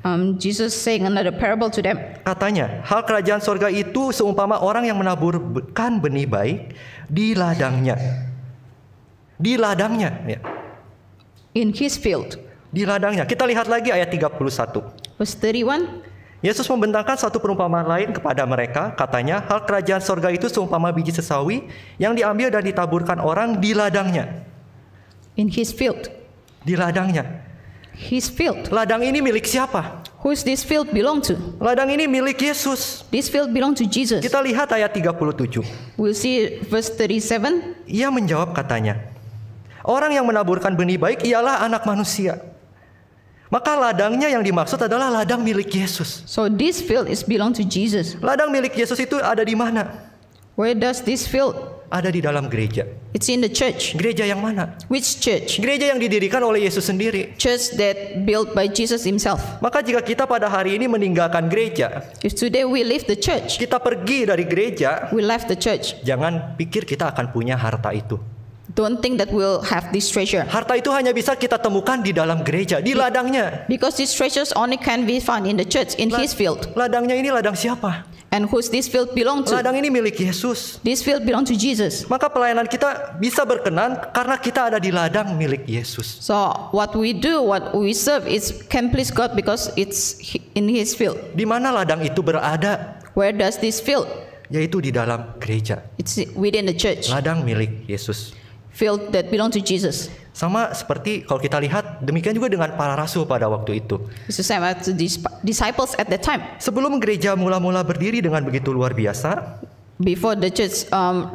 Um, Jesus saying another parable to them. Katanya, hal kerajaan sorga itu seumpama orang yang menaburkan benih baik di ladangnya. Di ladangnya. Ya. In his field. Di ladangnya. Kita lihat lagi ayat 31. Verse 31. Yesus membentangkan satu perumpamaan lain kepada mereka, katanya, hal kerajaan sorga itu seumpama biji sesawi yang diambil dan ditaburkan orang di ladangnya. In his field. Di ladangnya. His field. Ladang ini milik siapa? Who's this field belong to? Ladang ini milik Yesus. This field belong to Jesus. Kita lihat ayat 37. We'll see verse 37. Ia menjawab katanya, Orang yang menaburkan benih baik ialah anak manusia. Maka ladangnya yang dimaksud adalah ladang milik Yesus. So this field is belong to Jesus. Ladang milik Yesus itu ada di mana? Where does this field ada di dalam gereja. It's in the church. Gereja yang mana? Which church? Gereja yang didirikan oleh Yesus sendiri. Church that built by Jesus himself. Maka jika kita pada hari ini meninggalkan gereja, if today we leave the church, kita pergi dari gereja, we left the church. Jangan pikir kita akan punya harta itu. Don't think that we'll have this treasure. Harta itu hanya bisa kita temukan di dalam gereja, di ladangnya. Because these treasures only can be found in the church, in La his field. Ladangnya ini ladang siapa? And who's this field belong to? Ladang ini milik Yesus. This field belong to Jesus. Maka pelayanan kita bisa berkenan karena kita ada di ladang milik Yesus. So what we do, what we serve is can please God because it's in his field. Di mana ladang itu berada? Where does this field? Yaitu di dalam gereja. It's within the church. Ladang milik Yesus field that belong to Jesus. Sama seperti kalau kita lihat demikian juga dengan para rasul pada waktu itu. It's the same as the disciples at that time. Sebelum gereja mula-mula berdiri dengan begitu luar biasa. Before the church um,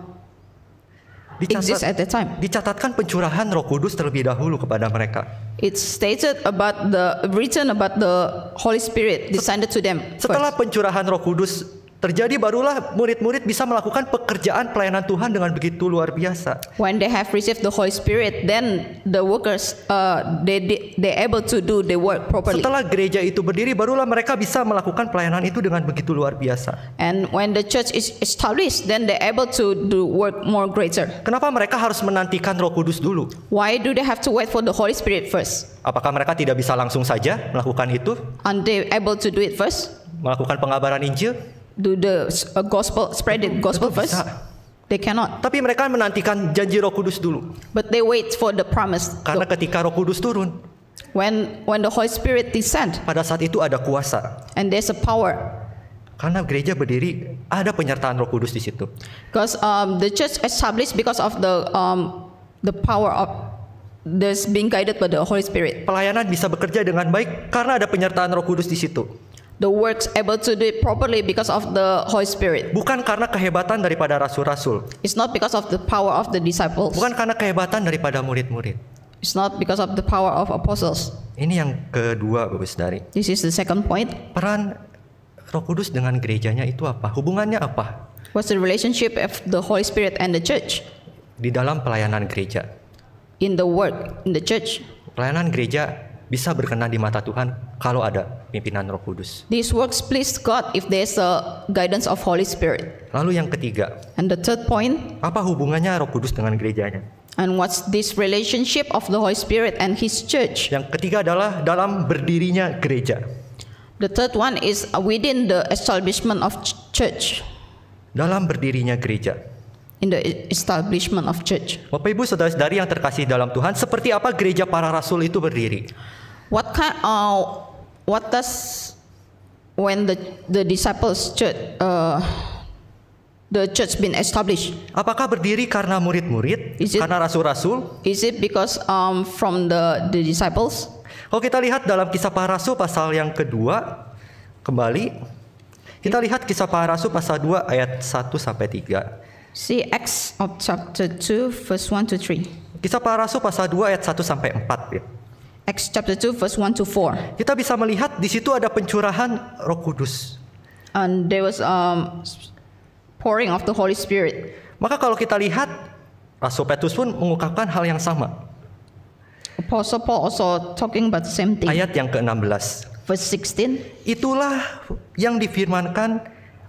dicatat, at that time. Dicatatkan pencurahan Roh Kudus terlebih dahulu kepada mereka. It's stated about the written about the Holy Spirit descended to them. First. Setelah pencurahan Roh Kudus terjadi barulah murid-murid bisa melakukan pekerjaan pelayanan Tuhan dengan begitu luar biasa. When they have received the Holy Spirit, then the workers uh, they, they able to do the work properly. Setelah gereja itu berdiri, barulah mereka bisa melakukan pelayanan itu dengan begitu luar biasa. And when the church is established, then they able to do work more greater. Kenapa mereka harus menantikan Roh Kudus dulu? Why do they have to wait for the Holy Spirit first? Apakah mereka tidak bisa langsung saja melakukan itu? And they able to do it first? Melakukan pengabaran Injil? do the uh, gospel spread the gospel first? Bisa. They cannot. Tapi mereka menantikan janji Roh Kudus dulu. But they wait for the promise. Karena ketika Roh Kudus turun, when when the Holy Spirit descend, pada saat itu ada kuasa. And there's a power. Karena gereja berdiri ada penyertaan Roh Kudus di situ. Because um, the church established because of the um, the power of this being guided by the Holy Spirit. Pelayanan bisa bekerja dengan baik karena ada penyertaan Roh Kudus di situ the works able to do it properly because of the Holy Spirit. Bukan karena kehebatan daripada rasul-rasul. It's not because of the power of the disciples. Bukan karena kehebatan daripada murid-murid. It's not because of the power of apostles. Ini yang kedua Bapak Saudari. This is the second point. Peran Roh Kudus dengan gerejanya itu apa? Hubungannya apa? What's the relationship of the Holy Spirit and the church? Di dalam pelayanan gereja. In the work in the church. Pelayanan gereja bisa berkenan di mata Tuhan kalau ada pimpinan Roh Kudus. This works please God if there's a guidance of Holy Spirit. Lalu yang ketiga. And the third point. Apa hubungannya Roh Kudus dengan gerejanya? And what's this relationship of the Holy Spirit and His Church? Yang ketiga adalah dalam berdirinya gereja. The third one is within the establishment of church. Dalam berdirinya gereja in the establishment of church. Bapak Ibu saudara-saudari yang terkasih dalam Tuhan, seperti apa gereja para rasul itu berdiri? What kind of uh, what does when the the disciples church uh, the church been established? Apakah berdiri karena murid-murid? Karena rasul-rasul? Is it because um, from the the disciples? Kalau oh, kita lihat dalam kisah para rasul pasal yang kedua kembali kita lihat kisah para rasul pasal 2 ayat 1 sampai 3. See Acts of chapter 2 verse 1 to 3. Kisah para rasul pasal 2 ayat 1 sampai 4 ya. Acts chapter 2 verse 1 to 4. Kita bisa melihat di situ ada pencurahan Roh Kudus. And there was um, pouring of the Holy Spirit. Maka kalau kita lihat Rasul Petrus pun mengungkapkan hal yang sama. Apostle Paul also talking about the same thing. Ayat yang ke-16. Verse 16. Itulah yang difirmankan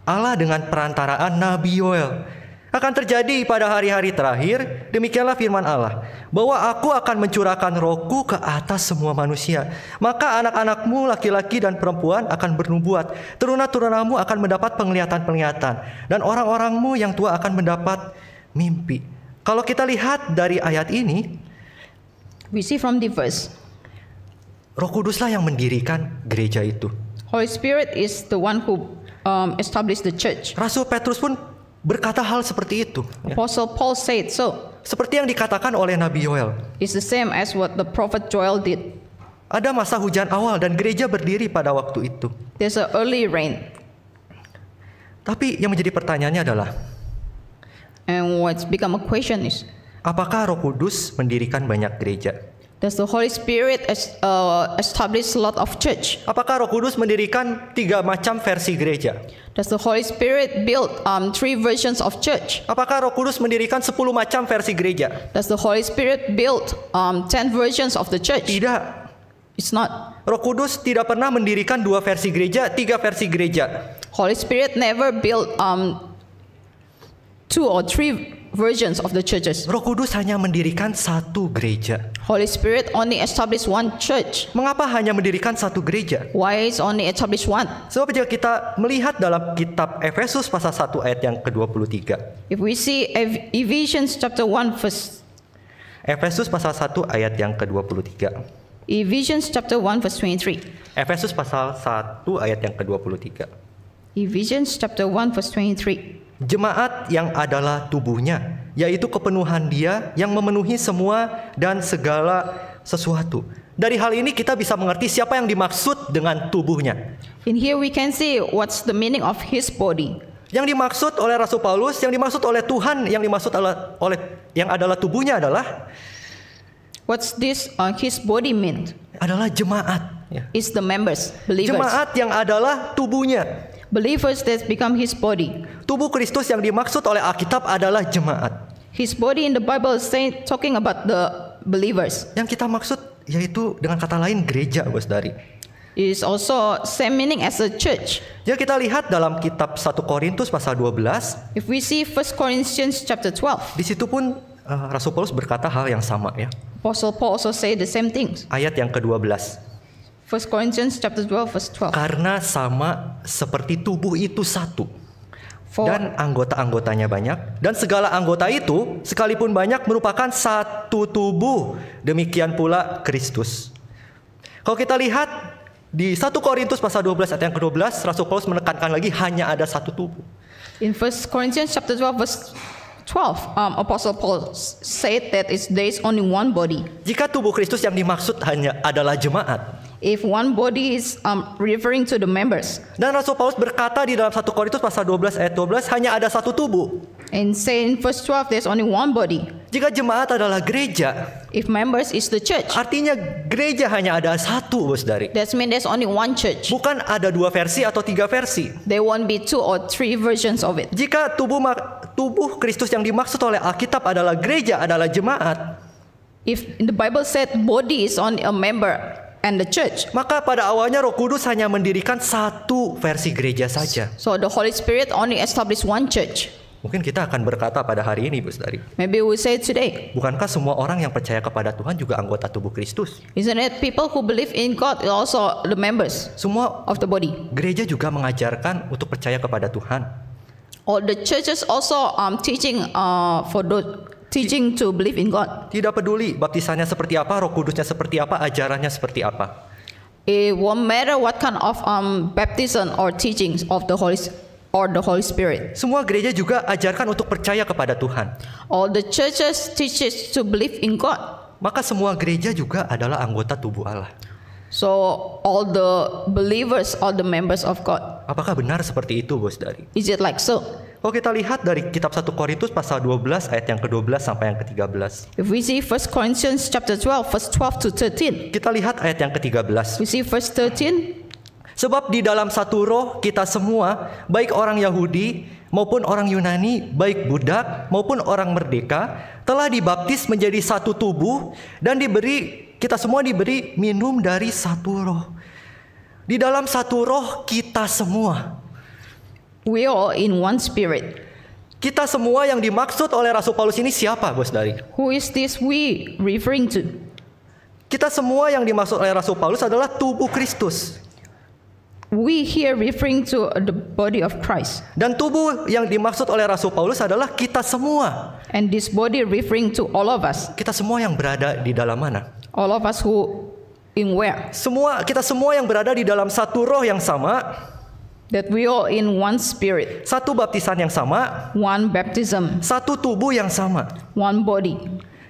Allah dengan perantaraan Nabi Yoel akan terjadi pada hari-hari terakhir, demikianlah firman Allah, bahwa aku akan mencurahkan rohku ke atas semua manusia. Maka anak-anakmu laki-laki dan perempuan akan bernubuat, turunan turunamu akan mendapat penglihatan-penglihatan, dan orang-orangmu yang tua akan mendapat mimpi. Kalau kita lihat dari ayat ini, we see from the verse, Roh Kuduslah yang mendirikan gereja itu. Holy Spirit is the one who um, established the church. Rasul Petrus pun berkata hal seperti itu. Ya. Apostle Paul said so. Seperti yang dikatakan oleh Nabi Yoel. It's the same as what the prophet Joel did. Ada masa hujan awal dan gereja berdiri pada waktu itu. There's an early rain. Tapi yang menjadi pertanyaannya adalah And what's become a question is Apakah Roh Kudus mendirikan banyak gereja? Does the Holy Spirit uh, establish a lot of church? Apakah Roh Kudus mendirikan tiga macam versi gereja? Does the Holy Spirit build um, three versions of church? Apakah Roh Kudus mendirikan sepuluh macam versi gereja? Does the Holy Spirit build um, ten versions of the church? Tidak. It's not. Roh Kudus tidak pernah mendirikan dua versi gereja, tiga versi gereja. Holy Spirit never built um, two or three versions of the churches. Roh Kudus hanya mendirikan satu gereja. Holy Spirit only established one church. Mengapa hanya mendirikan satu gereja? Why is only established one? Sebab jika kita melihat dalam kitab Efesus pasal 1 ayat yang ke-23. If we see Ephesians chapter 1 verse Efesus pasal 1 ayat yang ke-23. Ephesians chapter 1 verse 23. Efesus pasal 1 ayat yang ke-23. Ephesians chapter 1 verse 23 jemaat yang adalah tubuhnya, yaitu kepenuhan dia yang memenuhi semua dan segala sesuatu. Dari hal ini kita bisa mengerti siapa yang dimaksud dengan tubuhnya. In here we can see what's the meaning of his body. Yang dimaksud oleh Rasul Paulus, yang dimaksud oleh Tuhan, yang dimaksud oleh, oleh yang adalah tubuhnya adalah What's this on uh, his body mean? Adalah jemaat. Is the members, believers. Jemaat yang adalah tubuhnya. Believers that become his body. Tubuh Kristus yang dimaksud oleh Alkitab adalah jemaat. His body in the Bible is saying, talking about the believers. Yang kita maksud yaitu dengan kata lain gereja, Bos Dari. Is also same meaning as a church. Ya kita lihat dalam kitab 1 Korintus pasal 12. If we see 1 Corinthians chapter 12. Di situ pun uh, Rasul Paulus berkata hal yang sama ya. Apostle Paul also say the same things. Ayat yang ke-12. First Corinthians chapter 12 verse 12. Karena sama seperti tubuh itu satu. For, dan anggota-anggotanya banyak dan segala anggota itu sekalipun banyak merupakan satu tubuh. Demikian pula Kristus. Kalau kita lihat di 1 Korintus pasal 12 ayat yang ke-12 Rasul Paulus menekankan lagi hanya ada satu tubuh. In First Corinthians chapter 12 verse 12. Um, Apostle Paul said that it's there is only one body. Jika tubuh Kristus yang dimaksud hanya adalah jemaat. If one body is um, referring to the members. Dan Rasul Paulus berkata di dalam 1 Korintus pasal 12 ayat 12 hanya ada satu tubuh. In say in verse 12 there's only one body. Jika jemaat adalah gereja, if members is the church. Artinya gereja hanya ada satu, Bos Dari. That means there's only one church. Bukan ada dua versi atau tiga versi. There won't be two or three versions of it. Jika tubuh tubuh Kristus yang dimaksud oleh Alkitab adalah gereja adalah jemaat. If the Bible said body is only a member and the church. Maka pada awalnya Roh Kudus hanya mendirikan satu versi gereja saja. So the Holy Spirit only established one church. Mungkin kita akan berkata pada hari ini, Bu sari. Maybe we say today. Bukankah semua orang yang percaya kepada Tuhan juga anggota tubuh Kristus? Isn't it people who believe in God also the members? Semua of the body. Gereja juga mengajarkan untuk percaya kepada Tuhan. Or the churches also um, teaching uh, for those teaching to believe in God. Tidak peduli baptisannya seperti apa, Roh Kudusnya seperti apa, ajarannya seperti apa. It won't matter what kind of um, baptism or teachings of the Holy or the Holy Spirit. Semua gereja juga ajarkan untuk percaya kepada Tuhan. All the churches teaches to believe in God. Maka semua gereja juga adalah anggota tubuh Allah. So all the believers, all the members of God. Apakah benar seperti itu, Bos Dari? Is it like so? Kalau oh, kita lihat dari kitab 1 Korintus pasal 12 ayat yang ke-12 sampai yang ke-13. If we see 1 Corinthians chapter 12 verse 12 to 13. Kita lihat ayat yang ke-13. We see verse 13 Sebab di dalam satu roh kita semua, baik orang Yahudi maupun orang Yunani, baik budak maupun orang merdeka, telah dibaptis menjadi satu tubuh dan diberi kita semua diberi minum dari satu roh. Di dalam satu roh kita semua. We all in one spirit. Kita semua yang dimaksud oleh Rasul Paulus ini siapa, Bos Dari? Who is this we referring to? Kita semua yang dimaksud oleh Rasul Paulus adalah tubuh Kristus we here referring to the body of Christ. Dan tubuh yang dimaksud oleh Rasul Paulus adalah kita semua. And this body referring to all of us. Kita semua yang berada di dalam mana? All of us who in where? Semua kita semua yang berada di dalam satu roh yang sama. That we all in one spirit. Satu baptisan yang sama. One baptism. Satu tubuh yang sama. One body.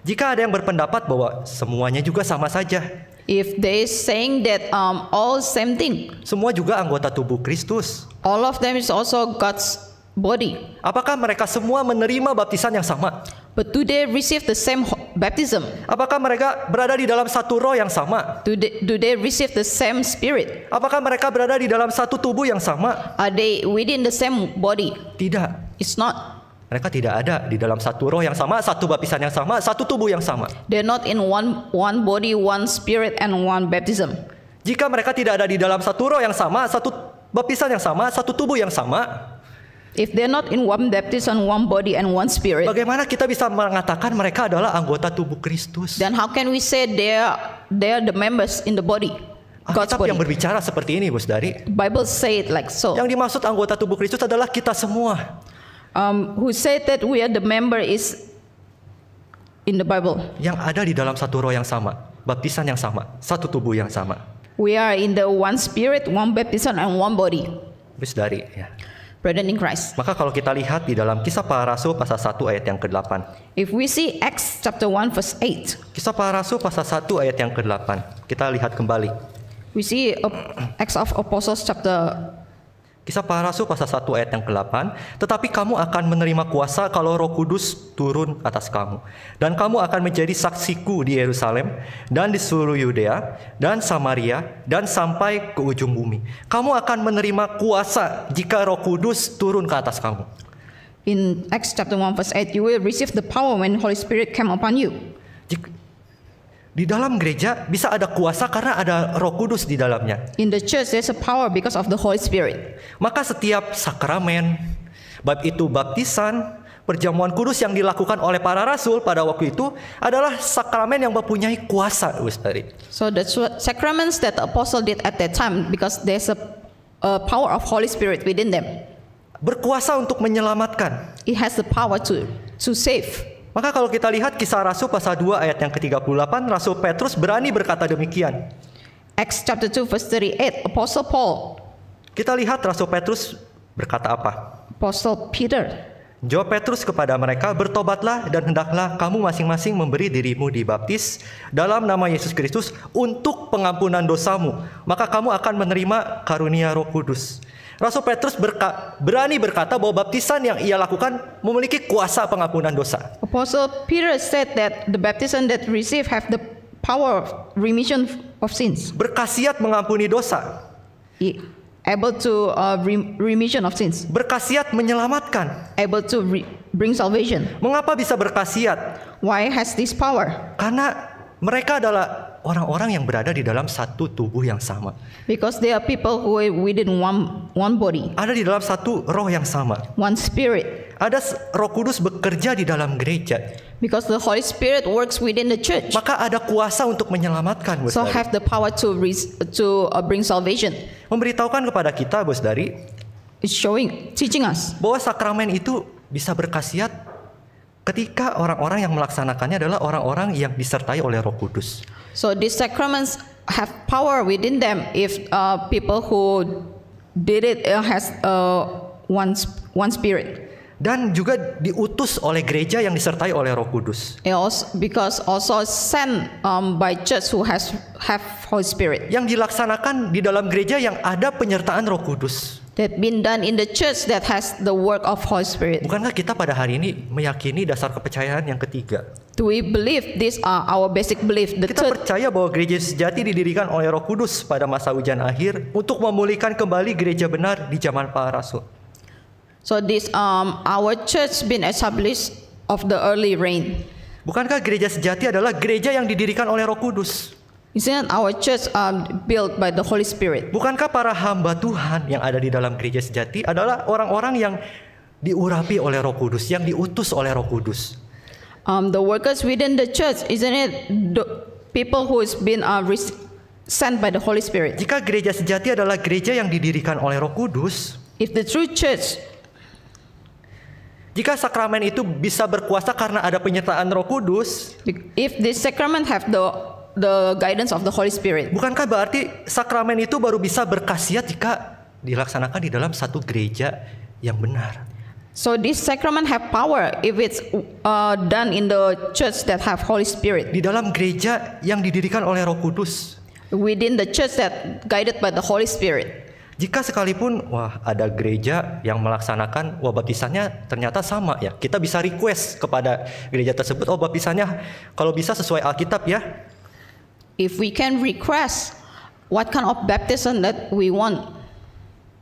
Jika ada yang berpendapat bahwa semuanya juga sama saja, If they saying that um, all same thing. Semua juga anggota tubuh Kristus. All of them is also God's body. Apakah mereka semua menerima baptisan yang sama? But do they receive the same baptism? Apakah mereka berada di dalam satu roh yang sama? Do they, do they receive the same spirit? Apakah mereka berada di dalam satu tubuh yang sama? Are they within the same body? Tidak. It's not. Mereka tidak ada di dalam satu roh yang sama, satu baptisan yang sama, satu tubuh yang sama. They're not in one one body, one spirit and one baptism. Jika mereka tidak ada di dalam satu roh yang sama, satu baptisan yang sama, satu tubuh yang sama, If they're not in one baptism, one body and one spirit. Bagaimana kita bisa mengatakan mereka adalah anggota tubuh Kristus? Then how can we say they are they are the members in the body? God's body. yang berbicara seperti ini, Bos Dari. Bible say it like so. Yang dimaksud anggota tubuh Kristus adalah kita semua um, who said that we are the member is in the Bible. Yang ada di dalam satu roh yang sama, baptisan yang sama, satu tubuh yang sama. We are in the one spirit, one baptism and one body. Bis dari ya. Brethren in Christ. Maka kalau kita lihat di dalam kisah para rasul pasal 1 ayat yang ke-8. If we see Acts chapter 1 verse 8. Kisah para rasul pasal 1 ayat yang ke-8. Kita lihat kembali. We see uh, Acts of Apostles chapter Kisah para Rasul pasal 1 ayat yang ke-8, tetapi kamu akan menerima kuasa kalau Roh Kudus turun atas kamu dan kamu akan menjadi saksiku di Yerusalem dan di seluruh Yudea dan Samaria dan sampai ke ujung bumi. Kamu akan menerima kuasa jika Roh Kudus turun ke atas kamu. In Acts chapter 1 verse 8 you will receive the power when Holy Spirit came upon you. Di dalam gereja bisa ada kuasa karena ada Roh Kudus di dalamnya. In the church there's a power because of the Holy Spirit. Maka setiap sakramen, baik itu baptisan, perjamuan kudus yang dilakukan oleh para rasul pada waktu itu adalah sakramen yang mempunyai kuasa, Ustari. So the sacraments that the apostle did at that time because there's a, a power of Holy Spirit within them. Berkuasa untuk menyelamatkan. It has the power to to save. Maka kalau kita lihat kisah Rasul pasal 2 ayat yang ke-38, Rasul Petrus berani berkata demikian. Acts chapter 2 verse 38, Apostle Paul. Kita lihat Rasul Petrus berkata apa? Apostle Peter. Jawab Petrus kepada mereka, bertobatlah dan hendaklah kamu masing-masing memberi dirimu dibaptis dalam nama Yesus Kristus untuk pengampunan dosamu. Maka kamu akan menerima karunia roh kudus. Rasul Petrus berka berani berkata bahwa baptisan yang ia lakukan memiliki kuasa pengampunan dosa. Apostle Peter said that the baptism that received have the power of remission of sins. Berkhasiat mengampuni dosa. He able to uh, remission of sins. Berkhasiat menyelamatkan. Able to re bring salvation. Mengapa bisa berkhasiat? Why has this power? Karena mereka adalah orang-orang yang berada di dalam satu tubuh yang sama. Because there are people who are within one one body. Ada di dalam satu roh yang sama. One spirit. Ada Roh Kudus bekerja di dalam gereja. Because the Holy Spirit works within the church. Maka ada kuasa untuk menyelamatkan, Bos. So dari. have the power to to uh, bring salvation. Memberitahukan kepada kita, Bos dari. It's showing, teaching us. Bahwa sakramen itu bisa berkhasiat ketika orang-orang yang melaksanakannya adalah orang-orang yang disertai oleh Roh Kudus. So these sacraments have power within them if uh, people who did it uh, has uh, one one spirit. Dan juga diutus oleh gereja yang disertai oleh Roh Kudus. also, because also sent um, by church who has have Holy Spirit. Yang dilaksanakan di dalam gereja yang ada penyertaan Roh Kudus that been done in the church that has the work of Holy Spirit. Bukankah kita pada hari ini meyakini dasar kepercayaan yang ketiga? Do we believe these are our basic belief? The kita third... percaya bahwa gereja sejati didirikan oleh Roh Kudus pada masa hujan akhir untuk memulihkan kembali gereja benar di zaman para rasul. So this um our church been established of the early rain. Bukankah gereja sejati adalah gereja yang didirikan oleh Roh Kudus? Isn't our church um, built by the Holy Spirit? Bukankah para hamba Tuhan yang ada di dalam gereja sejati adalah orang-orang yang diurapi oleh Roh Kudus, yang diutus oleh Roh Kudus? Um, the workers within the church, isn't it the people who has been uh, sent by the Holy Spirit? Jika gereja sejati adalah gereja yang didirikan oleh Roh Kudus, if the true church jika sakramen itu bisa berkuasa karena ada penyertaan Roh Kudus, if the sacrament have the the guidance of the Holy Spirit. Bukankah berarti sakramen itu baru bisa berkhasiat jika dilaksanakan di dalam satu gereja yang benar? So this sacrament have power if it's uh, done in the church that have Holy Spirit. Di dalam gereja yang didirikan oleh Roh Kudus. Within the church that guided by the Holy Spirit. Jika sekalipun wah ada gereja yang melaksanakan wah baptisannya ternyata sama ya, kita bisa request kepada gereja tersebut oh baptisannya kalau bisa sesuai Alkitab ya if we can request what kind of baptism that we want.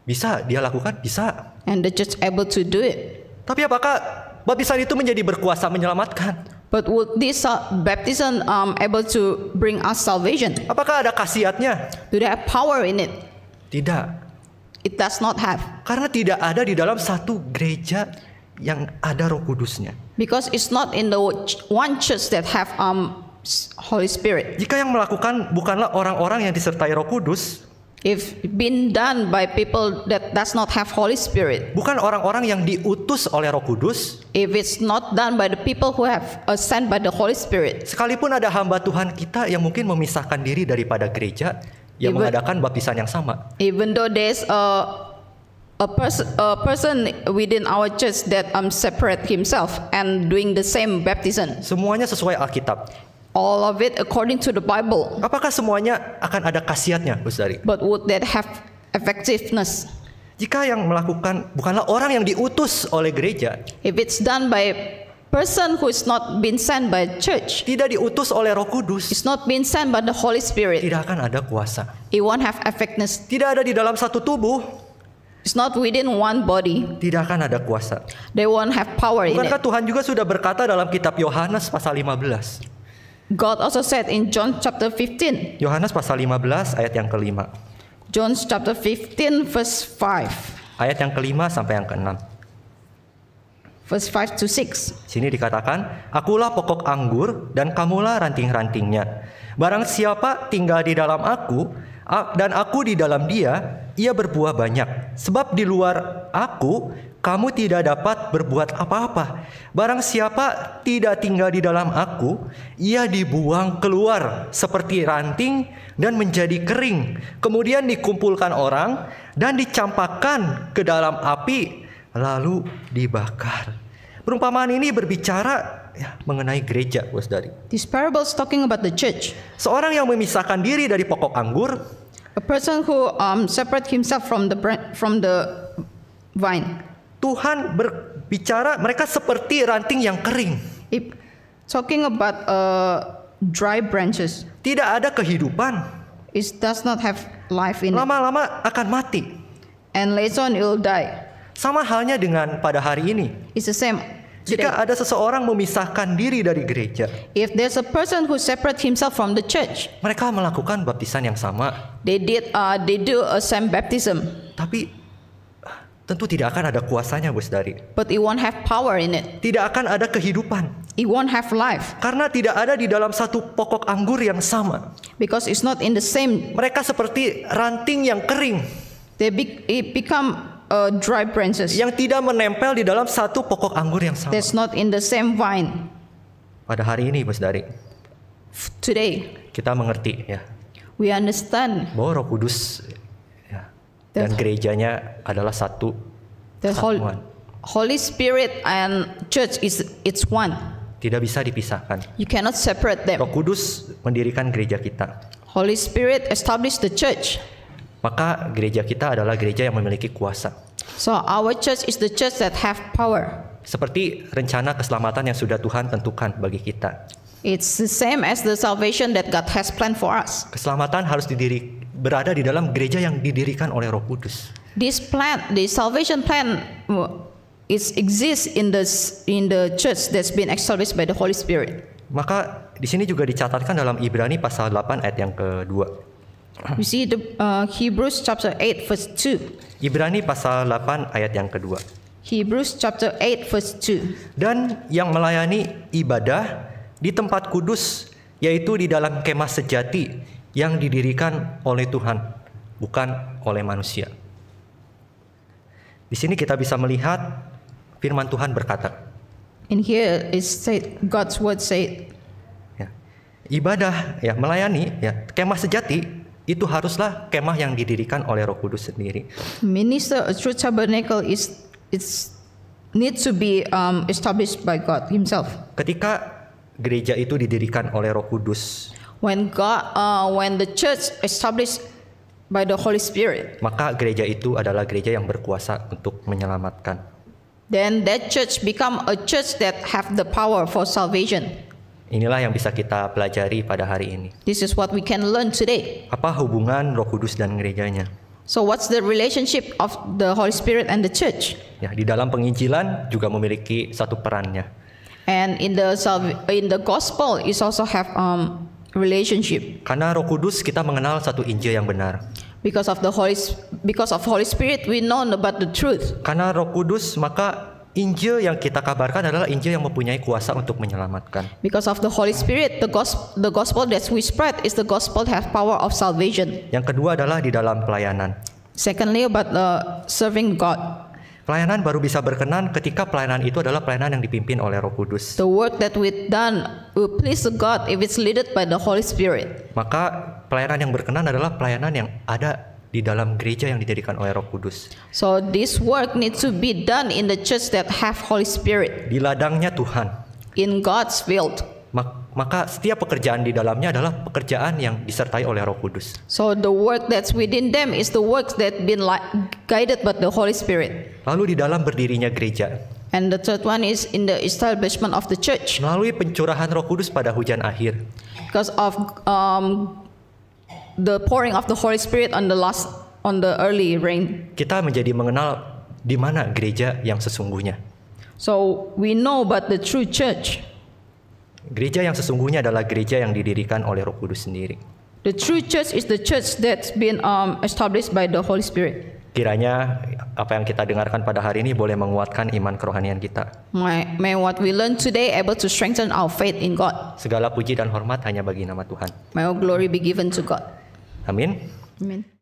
Bisa dia lakukan, bisa. And they just able to do it. Tapi apakah baptisan itu menjadi berkuasa menyelamatkan? But would this uh, baptism um, able to bring us salvation? Apakah ada khasiatnya? Do they have power in it? Tidak. It does not have. Karena tidak ada di dalam satu gereja yang ada Roh Kudusnya. Because it's not in the one church that have um, Holy Spirit. Jika yang melakukan bukanlah orang-orang yang disertai Roh Kudus, if been done by people that does not have Holy Spirit. Bukan orang-orang yang diutus oleh Roh Kudus. If it's not done by the people who have sent by the Holy Spirit. Sekalipun ada hamba Tuhan kita yang mungkin memisahkan diri daripada gereja yang even, mengadakan baptisan yang sama. Even though there's a a person a person within our church that um separate himself and doing the same baptism. Semuanya sesuai Alkitab all of it according to the Bible. Apakah semuanya akan ada khasiatnya, Gus Dari? But would that have effectiveness? Jika yang melakukan bukanlah orang yang diutus oleh gereja. If it's done by person who is not been sent by church. Tidak diutus oleh Roh Kudus. It's not been sent by the Holy Spirit. Tidak akan ada kuasa. It won't have effectiveness. Tidak ada di dalam satu tubuh. It's not within one body. Tidak akan ada kuasa. They won't have power Bukankah in it. Bukankah Tuhan juga sudah berkata dalam kitab Yohanes pasal 15? God also said in John chapter 15. Yohanes pasal 15 ayat yang kelima. John chapter 15 verse 5. Ayat yang kelima sampai yang keenam. Verse 5 to 6. Sini dikatakan, "Akulah pokok anggur dan kamulah ranting-rantingnya. Barang siapa tinggal di dalam aku dan aku di dalam dia, ia berbuah banyak. Sebab di luar aku kamu tidak dapat berbuat apa-apa. Barang siapa tidak tinggal di dalam aku, ia dibuang keluar seperti ranting dan menjadi kering. Kemudian dikumpulkan orang dan dicampakkan ke dalam api lalu dibakar. Perumpamaan ini berbicara ya, mengenai gereja, Bos Dari. This parable is talking about the church. Seorang yang memisahkan diri dari pokok anggur. A person who um, separate himself from the from the vine. Tuhan berbicara mereka seperti ranting yang kering. If talking about uh, dry branches. Tidak ada kehidupan. It does not have life in Lama-lama it. Lama-lama akan mati. And later on it will die. Sama halnya dengan pada hari ini. It's the same. Today. Jika ada seseorang memisahkan diri dari gereja, if there's a person who separate himself from the church, mereka melakukan baptisan yang sama. They did, uh, they do a same baptism. Tapi tentu tidak akan ada kuasanya Bos Dari. But it won't have power in it. Tidak akan ada kehidupan. It won't have life. Karena tidak ada di dalam satu pokok anggur yang sama. Because it's not in the same. Mereka seperti ranting yang kering. They be, it become uh, dry branches. Yang tidak menempel di dalam satu pokok anggur yang sama. That's not in the same vine. Pada hari ini Bos Dari. Today. Kita mengerti ya. We understand. Bahwa Roh Kudus dan gerejanya adalah satu kesatuan. Holy Spirit and Church is it's one. Tidak bisa dipisahkan. You cannot separate them. Roh Kudus mendirikan gereja kita. Holy Spirit establish the church. Maka gereja kita adalah gereja yang memiliki kuasa. So our church is the church that have power. Seperti rencana keselamatan yang sudah Tuhan tentukan bagi kita. It's the same as the salvation that God has planned for us. Keselamatan harus didiri berada di dalam gereja yang didirikan oleh Roh Kudus. This plan, the salvation plan uh, it exists in the in the church that's been established by the Holy Spirit. Maka di sini juga dicatatkan dalam Ibrani pasal 8 ayat yang kedua. We see the uh, Hebrews chapter 8 verse 2. Ibrani pasal 8 ayat yang kedua. Hebrews chapter 8 verse 2. Dan yang melayani ibadah di tempat kudus, yaitu di dalam kemah sejati yang didirikan oleh Tuhan, bukan oleh manusia. Di sini kita bisa melihat firman Tuhan berkata. In here is said God's word said. Ya, ibadah ya melayani ya kemah sejati itu haruslah kemah yang didirikan oleh Roh Kudus sendiri. Minister a true tabernacle is it's need to be um, established by God Himself. Ketika gereja itu didirikan oleh Roh Kudus. When God, uh, when the church established by the Holy Spirit. Maka gereja itu adalah gereja yang berkuasa untuk menyelamatkan. Then that church become a church that have the power for salvation. Inilah yang bisa kita pelajari pada hari ini. This is what we can learn today. Apa hubungan Roh Kudus dan gerejanya? So what's the relationship of the Holy Spirit and the church? Ya, di dalam penginjilan juga memiliki satu perannya. And in the in the gospel is also have um, relationship. Karena Roh Kudus kita mengenal satu Injil yang benar. Because of the Holy because of Holy Spirit we know about the truth. Karena Roh Kudus maka Injil yang kita kabarkan adalah Injil yang mempunyai kuasa untuk menyelamatkan. Because of the Holy Spirit, the gospel, the gospel that we spread is the gospel have power of salvation. Yang kedua adalah di dalam pelayanan. Secondly about the uh, serving God. Pelayanan baru bisa berkenan ketika pelayanan itu adalah pelayanan yang dipimpin oleh Roh Kudus. The work that we done will please God if it's led by the Holy Spirit. Maka pelayanan yang berkenan adalah pelayanan yang ada di dalam gereja yang didirikan oleh Roh Kudus. So this work needs to be done in the church that have Holy Spirit. Di ladangnya Tuhan. In God's field. Maka maka setiap pekerjaan di dalamnya adalah pekerjaan yang disertai oleh Roh Kudus. So the work that's within them is the work that been like guided by the Holy Spirit. Lalu di dalam berdirinya gereja. And the third one is in the establishment of the church. Melalui pencurahan Roh Kudus pada hujan akhir. Because of um, the pouring of the Holy Spirit on the last on the early rain. Kita menjadi mengenal di mana gereja yang sesungguhnya. So we know about the true church. Gereja yang sesungguhnya adalah gereja yang didirikan oleh Roh Kudus sendiri. The true church is the church that's been um, established by the Holy Spirit. Kiranya apa yang kita dengarkan pada hari ini boleh menguatkan iman kerohanian kita. May, may what we learn today able to strengthen our faith in God. Segala puji dan hormat hanya bagi nama Tuhan. May all glory be given to God. Amin. Amin.